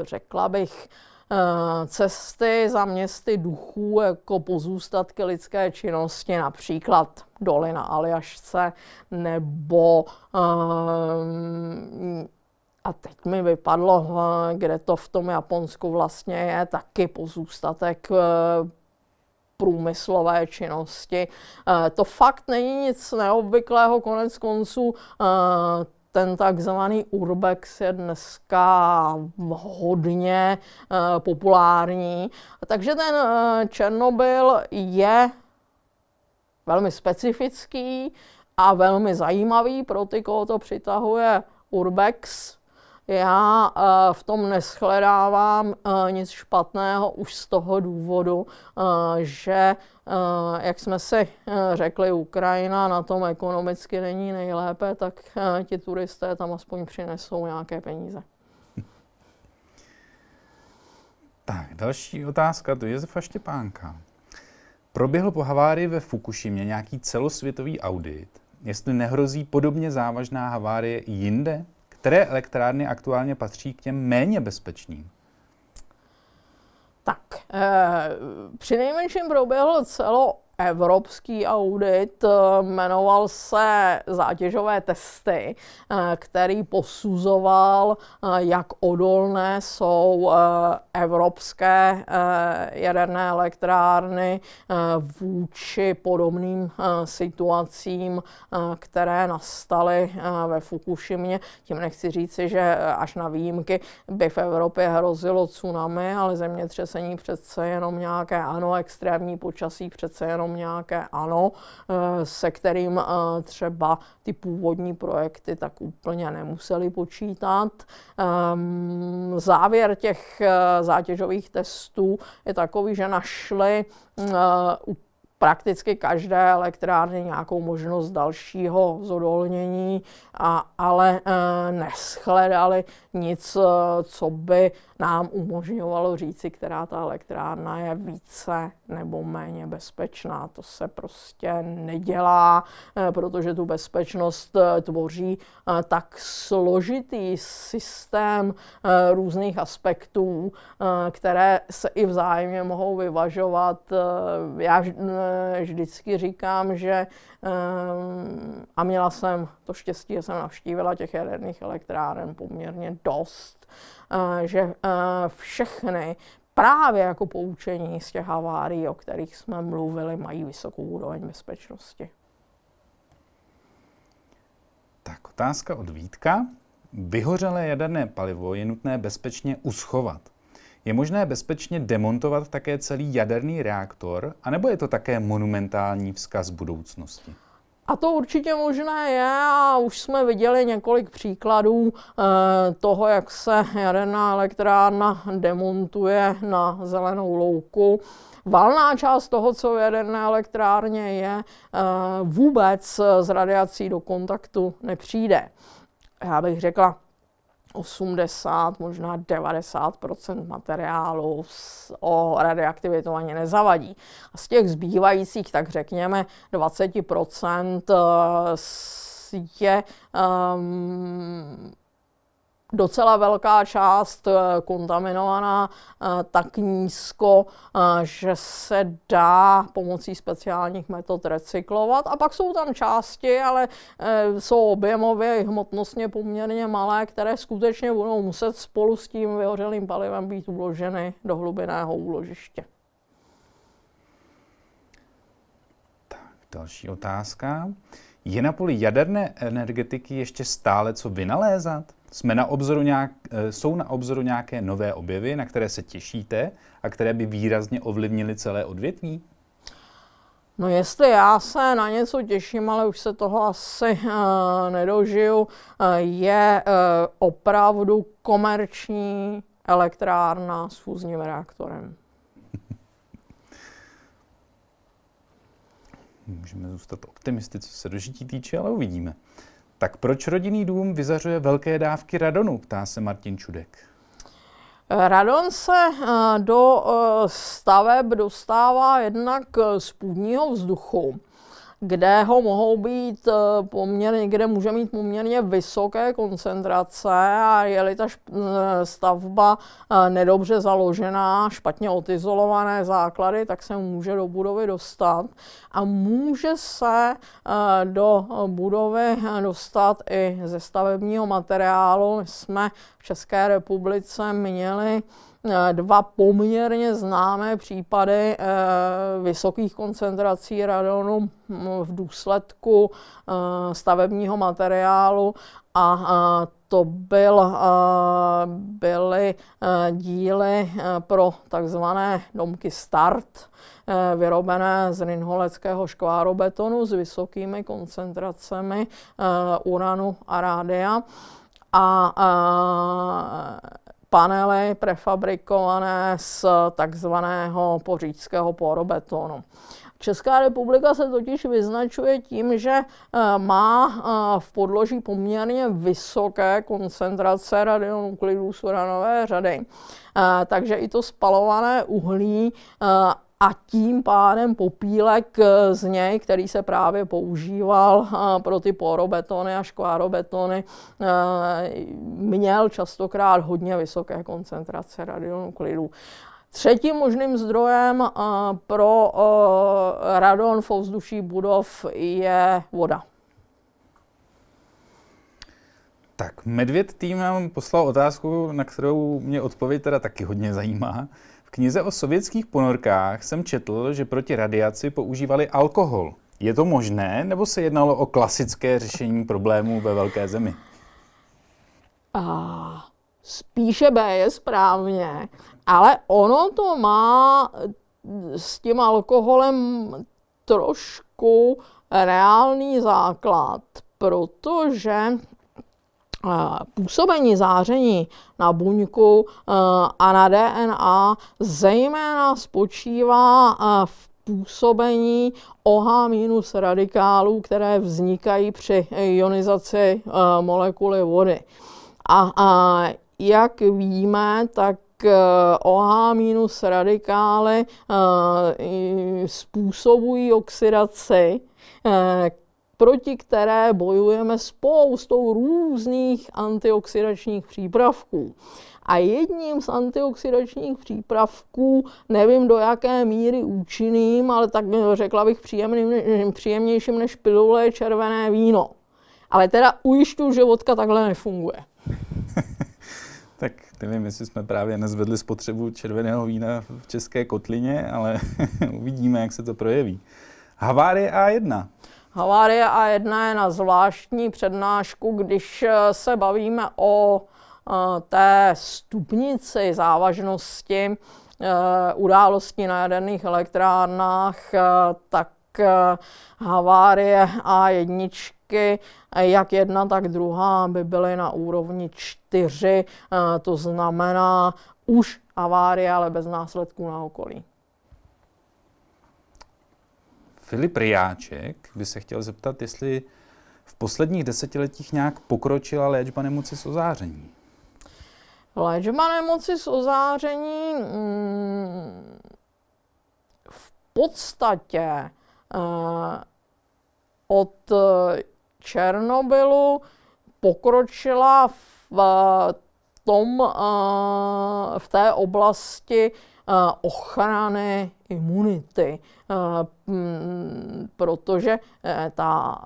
řekla bych, Eh, cesty za městy duchů jako pozůstatky lidské činnosti, například dolina Aljašce nebo ehm, a teď mi vypadlo, eh, kde to v tom Japonsku vlastně je, taky pozůstatek eh, průmyslové činnosti. To fakt není nic neobvyklého, konec konců ten takzvaný urbex je dneska hodně e, populární. Takže ten e, Černobyl je velmi specifický a velmi zajímavý pro ty, koho to přitahuje urbex já eh, v tom neschledávám eh, nic špatného už z toho důvodu, eh, že, jak jsme si řekli, Ukrajina na tom ekonomicky není nejlépe, tak ti turisté tam aspoň přinesou nějaké peníze. Tak, další otázka do Josefa Štěpánka. Proběhl po havárii ve Fukušimě nějaký celosvětový audit. Jestli nehrozí podobně závažná havárie jinde? Které elektrárny aktuálně patří k těm méně bezpečným? Tak, e, eh, při nejmenším proběhlo celo evropský audit eh, jmenoval se zátěžové testy, eh, který posuzoval, eh, jak odolné jsou evropské jaderné elektrárny vůči podobným situacím, které nastaly ve Fukušimě. Tím nechci říci, že až na výjimky by v Evropě hrozilo tsunami, ale zemětřesení přece jenom nějaké, ano, extrémní počasí přece jenom jenom nějaké ano, eh, se kterým eh, třeba ty původní projekty tak úplně nemuseli počítat. Ehm, závěr těch eh, zátěžových testů je takový, že našli u prakticky každé elektrárny nějakou možnost dalšího zodolnění a, ale e, neschledali nic, eh, co by nám umožňovalo říci, která ta elektrárna je více nebo méně bezpečná. To se prostě nedělá, e, protože tu bezpečnost e, tvoří e, tak složitý systém e, různých aspektů, e, které se i vzájemně mohou vyvažovat. E, já vždycky říkám, že Um, a měla jsem to štěstí, že jsem navštívila těch jaderných elektráren poměrně dost, uh, že uh, všechny právě jako poučení z těch havárií, o kterých jsme mluvili, mají vysokou úroveň bezpečnosti. Tak otázka od Vítka. Vyhořelé jaderné palivo je nutné bezpečně uschovat. Je možné bezpečně demontovat také celý jaderný reaktor, anebo je to také monumentální vzkaz budoucnosti? A to určitě možné je a už jsme viděli několik příkladů eh, toho, jak se jaderná elektrárna demontuje na zelenou louku. Valná část toho, co v jaderné elektrárně je, eh, vůbec s radiací do kontaktu nepřijde. Já bych řekla, 80, možná 90 materiálu o radioaktivitu ani nezavadí. A z těch zbývajících, tak řekněme, 20 eh, je um, docela velká část eh, kontaminovaná eh, tak nízko, eh, že se dá pomocí speciálních metod recyklovat. A pak jsou tam části, ale jsou objemově i hmotnostně poměrně malé, které skutečně budou muset spolu s tím vyhořelým palivem být uloženy do hlubiného úložiště. Tak, další otázka. Je na poli jaderné energetiky ještě stále co vynalézat? jsme na obzoru nějak, eh, jsou na obzoru nějaké nové objevy, na které se těšíte a které by výrazně ovlivnily celé odvětví? No jestli já se na něco těším, ale už se toho asi uh, nedožiju, eh, je uh, opravdu komerční elektrárna s fúzním reaktorem. Můžeme zůstat optimisty, co se dožití týče, ale uvidíme. Tak proč rodinný dům vyzařuje velké dávky radonu, ptá se Martin Čudek. Radon se eh, do eh, staveb dostává jednak z půdního vzduchu kde ho mohou být eh, poměrně, kde může mít poměrně vysoké koncentrace a je-li ta eh, stavba eh, nedobře založená, špatně odizolované základy, tak se může do budovy dostat a může se do budovy dostat i ze stavebního materiálu. My jsme v České republice měli Eh, dva poměrně známé případy eh, vysokých koncentrací radonu hm, v důsledku eh, stavebního materiálu a to byl, byly díly pro takzvané domky start, vyrobené z rinholeckého škvárobetonu s vysokými koncentracemi uranu a rádia. A, a panely prefabrikované z takzvaného pořížského porobetonu. Česká republika se totiž vyznačuje tím, že eh, má eh, v podloží poměrně vysoké koncentrace radionuklidů suranové řady. Eh, takže i to spalované uhlí a tím pádem popílek eh, z něj, který se právě používal eh, pro ty porobetony a škvárobetony, eh, měl častokrát hodně vysoké koncentrace radionuklidů. Třetím možným zdrojem pro radon v ovzduší budov je voda. Tak, Medvěd tým nám poslal otázku, na kterou mě odpověď teda taky hodně zajímá knize o sovětských ponorkách jsem četl, že proti radiaci používali alkohol. Je to možné, nebo se jednalo o klasické řešení problémů ve velké zemi? A spíše B je správně, ale ono to má s tím alkoholem trošku reálný základ, protože působení záření na buňku eh, a na DNA zejména spočívá eh, v působení OH minus radikálů, které vznikají při ionizaci eh, molekuly vody. A, jak víme, tak OH minus radikály způsobují oxidaci, proti které bojujeme spoustou různých antioxidačních přípravků. A jedním z antioxidačních přípravků, nevím do jaké míry účinným, ale tak řekla bych příjemným, příjemnějším než pilule je červené víno. Ale teda ujišťu, že vodka takhle nefunguje. tak nevím, jestli jsme právě nezvedli spotřebu červeného vína v české kotlině, ale uvidíme, jak se to projeví. Havárie A1. Havárie a jedna je na zvláštní přednášku, když eh, se bavíme o eh, té stupnici závažnosti eh, událostí na jaderných elektrárnách, tak havárie a jedničky, jak jedna, tak druhá by byly na úrovni čtyři, to znamená už havárie, ale bez následků na okolí. Filip Riáček by se chtěl zeptat, jestli v posledních desetiletích nějak pokročila léčba nemoci s ozáření. Léčba nemoci s ozáření mm, v podstatě eh, od Černobylu pokročila v eh, tom, eh, v té oblasti Eh, ochrany imunity, eh, mm, protože eh, ta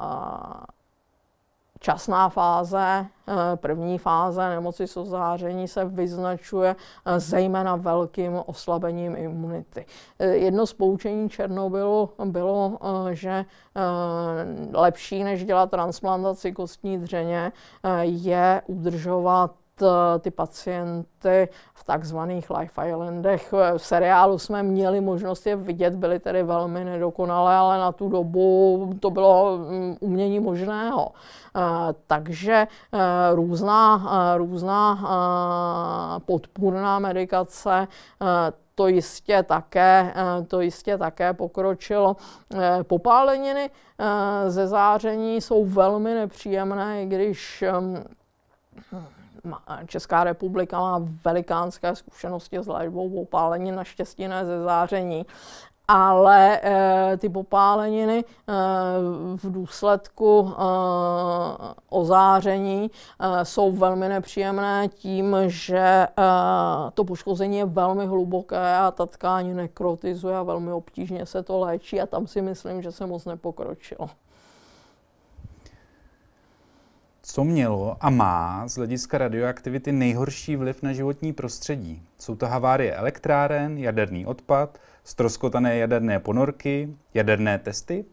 časná fáze, první fáze nemoci sozáření se vyznačuje zejména velkým oslabením imunity. Jedno z poučení Černobylu bylo, že lepší než dělat transplantaci kostní dřeně je udržovat Eh, ty pacienty v takzvaných Life Islandech. Eh, v seriálu jsme měli možnost je vidět, byly tedy velmi nedokonalé, ale na tu dobu to bylo mm, umění možného. Eh, takže různá, různá podpůrná medikace to jistě také, to jistě také pokročilo. Popáleniny ze záření jsou velmi nepříjemné, i když Česká republika má velikánské zkušenosti s léčbou opálení, naštěstí ne ze záření, ale e, ty popáleniny e, v důsledku e, ozáření e, jsou velmi nepříjemné tím, že e, to poškození je velmi hluboké a ta tkání nekrotizuje a velmi obtížně se to léčí a tam si myslím, že se moc nepokročilo. Co mělo a má z hlediska radioaktivity nejhorší vliv na životní prostředí? Jsou to havárie elektráren, jaderný odpad, stroskotané jaderné ponorky, jaderné testy?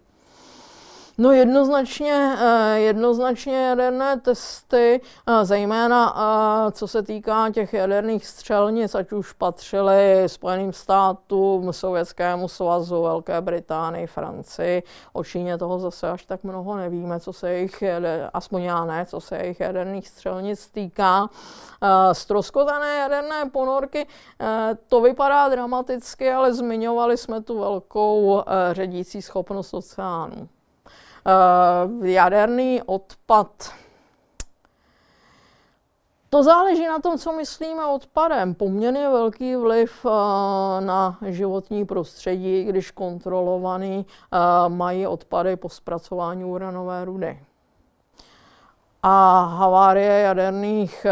No jednoznačně, eh, jednoznačně jaderné testy, eh, zejména eh, co se týká těch jaderných střelnic, ať už patřily Spojeným státům, Sovětskému svazu, Velké Británii, Francii. O Číně toho zase až tak mnoho nevíme, co se jejich, aspoň já ne, co se jejich jaderných střelnic týká. Stroskotané jaderné ponorky, to vypadá dramaticky, ale zmiňovali jsme tu velkou ředící schopnost oceánu. Eh, jaderný odpad. To záleží na tom, co myslíme odpadem. Poměrně velký vliv eh, na životní prostředí, když kontrolovaný eh, mají odpady po zpracování uranové rudy. A havárie jaderných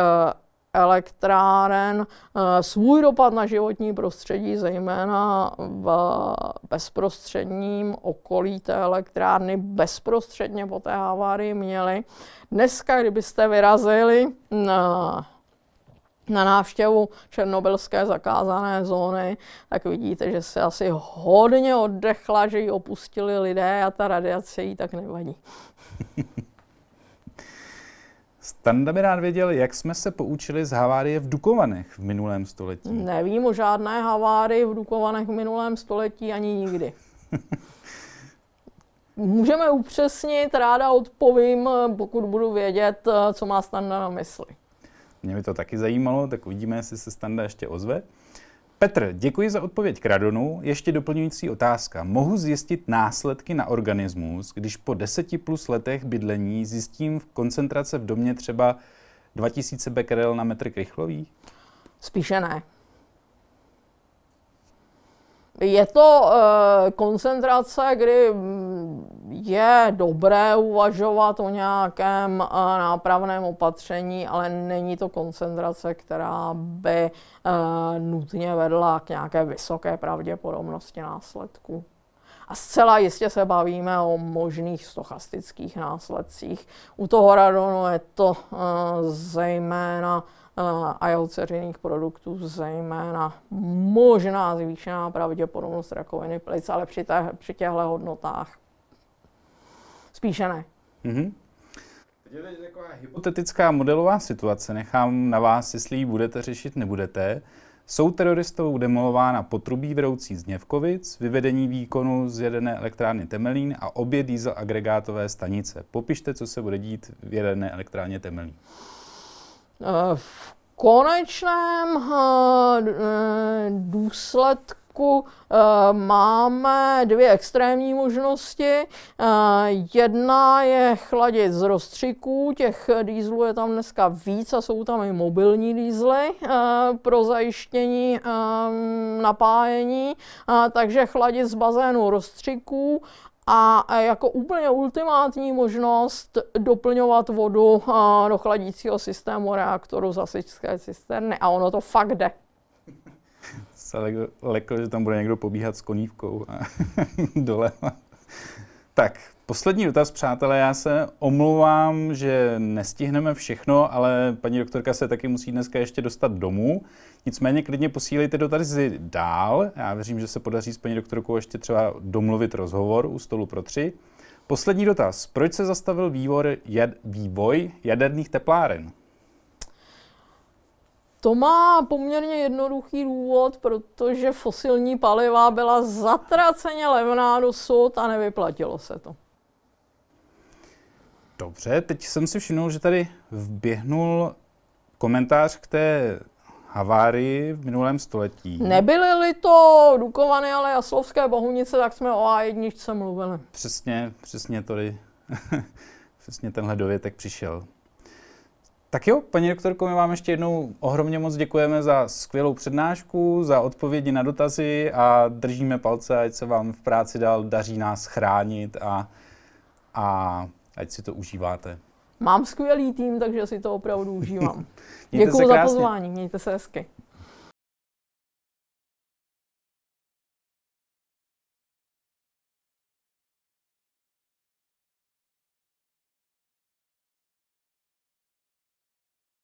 elektráren eh, svůj dopad na životní prostředí, zejména v bezprostředním okolí té elektrárny, bezprostředně po té havárii měly. Dneska, kdybyste vyrazili na na návštěvu černobylské zakázané zóny, tak vidíte, že se asi hodně oddechla, že ji opustili lidé a ta radiace jí tak nevadí. Tanda by rád věděl, jak jsme se poučili z havárie v Dukovanech v minulém století. Nevím o žádné havárii v Dukovanech v minulém století ani nikdy. Můžeme upřesnit, ráda odpovím, pokud budu vědět, co má Standa na mysli. Mě by to taky zajímalo, tak uvidíme, jestli se Standa ještě ozve. Petr, děkuji za odpověď k radonu. Ještě doplňující otázka. Mohu zjistit následky na organismus, když po deseti plus letech bydlení zjistím v koncentrace v domě třeba 2000 becquerel na metr krychlový? Spíše ne. Je to eh, koncentrace, kdy je dobré uvažovat o nějakém eh, nápravném opatření, ale není to koncentrace, která by eh, nutně vedla k nějaké vysoké pravděpodobnosti následků. A zcela jistě se bavíme o možných stochastických následcích. U toho radonu je to zejména Eh, a jelceřiných produktů, zejména možná zvýšená pravděpodobnost rakoviny plic, ale při, té, při těchto hodnotách spíše ne. Mm-hmm. Je to taková hypotetická modelová situace. Nechám na vás, jestli ji budete řešit, nebudete. Jsou teroristou demolována potrubí vroucí z Něvkovic, vyvedení výkonu z jedené elektrárny Temelín a obě diesel agregátové stanice. Popište, co se bude dít v jedené elektrárně Temelín. Eh, v konečném eh, eh, důsledku máme dvě extrémní možnosti. Jedna je chladit z rozstřiků, těch dýzlů je tam dneska víc a jsou tam i mobilní dýzly pro zajištění napájení, takže chladit z bazénu rozstřiků a e, jako úplně ultimátní možnost doplňovat vodu do chladícího systému reaktoru z asičské cisterny. A ono to fakt jde. Se lekl, že tam bude někdo pobíhat s konívkou a dole. Tak, poslední dotaz, přátelé. Já se omlouvám, že nestihneme všechno, ale paní doktorka se taky musí dneska ještě dostat domů. Nicméně klidně posílejte dotazy dál. Já věřím, že se podaří s paní doktorkou ještě třeba domluvit rozhovor u stolu pro tři. Poslední dotaz. Proč se zastavil vývoj jaderných tepláren? To má poměrně jednoduchý důvod, protože fosilní paliva byla zatraceně levná dosud a nevyplatilo se to. Dobře, teď jsem si všiml, že tady vběhnul komentář k té havárii v minulém století. Nebyly-li to Dukovany, ale Jaslovské Bohunice, tak jsme o A1 mluvili. Přesně, přesně tady, přesně tenhle dovětek přišel. Tak jo, paní doktorko, my vám ještě jednou ohromně moc děkujeme za skvělou přednášku, za odpovědi na dotazy a držíme palce, ať se vám v práci dál daří nás chránit a, a ať si to užíváte. Mám skvělý tým, takže si to opravdu užívám. Děkuji za pozvání, mějte se hezky.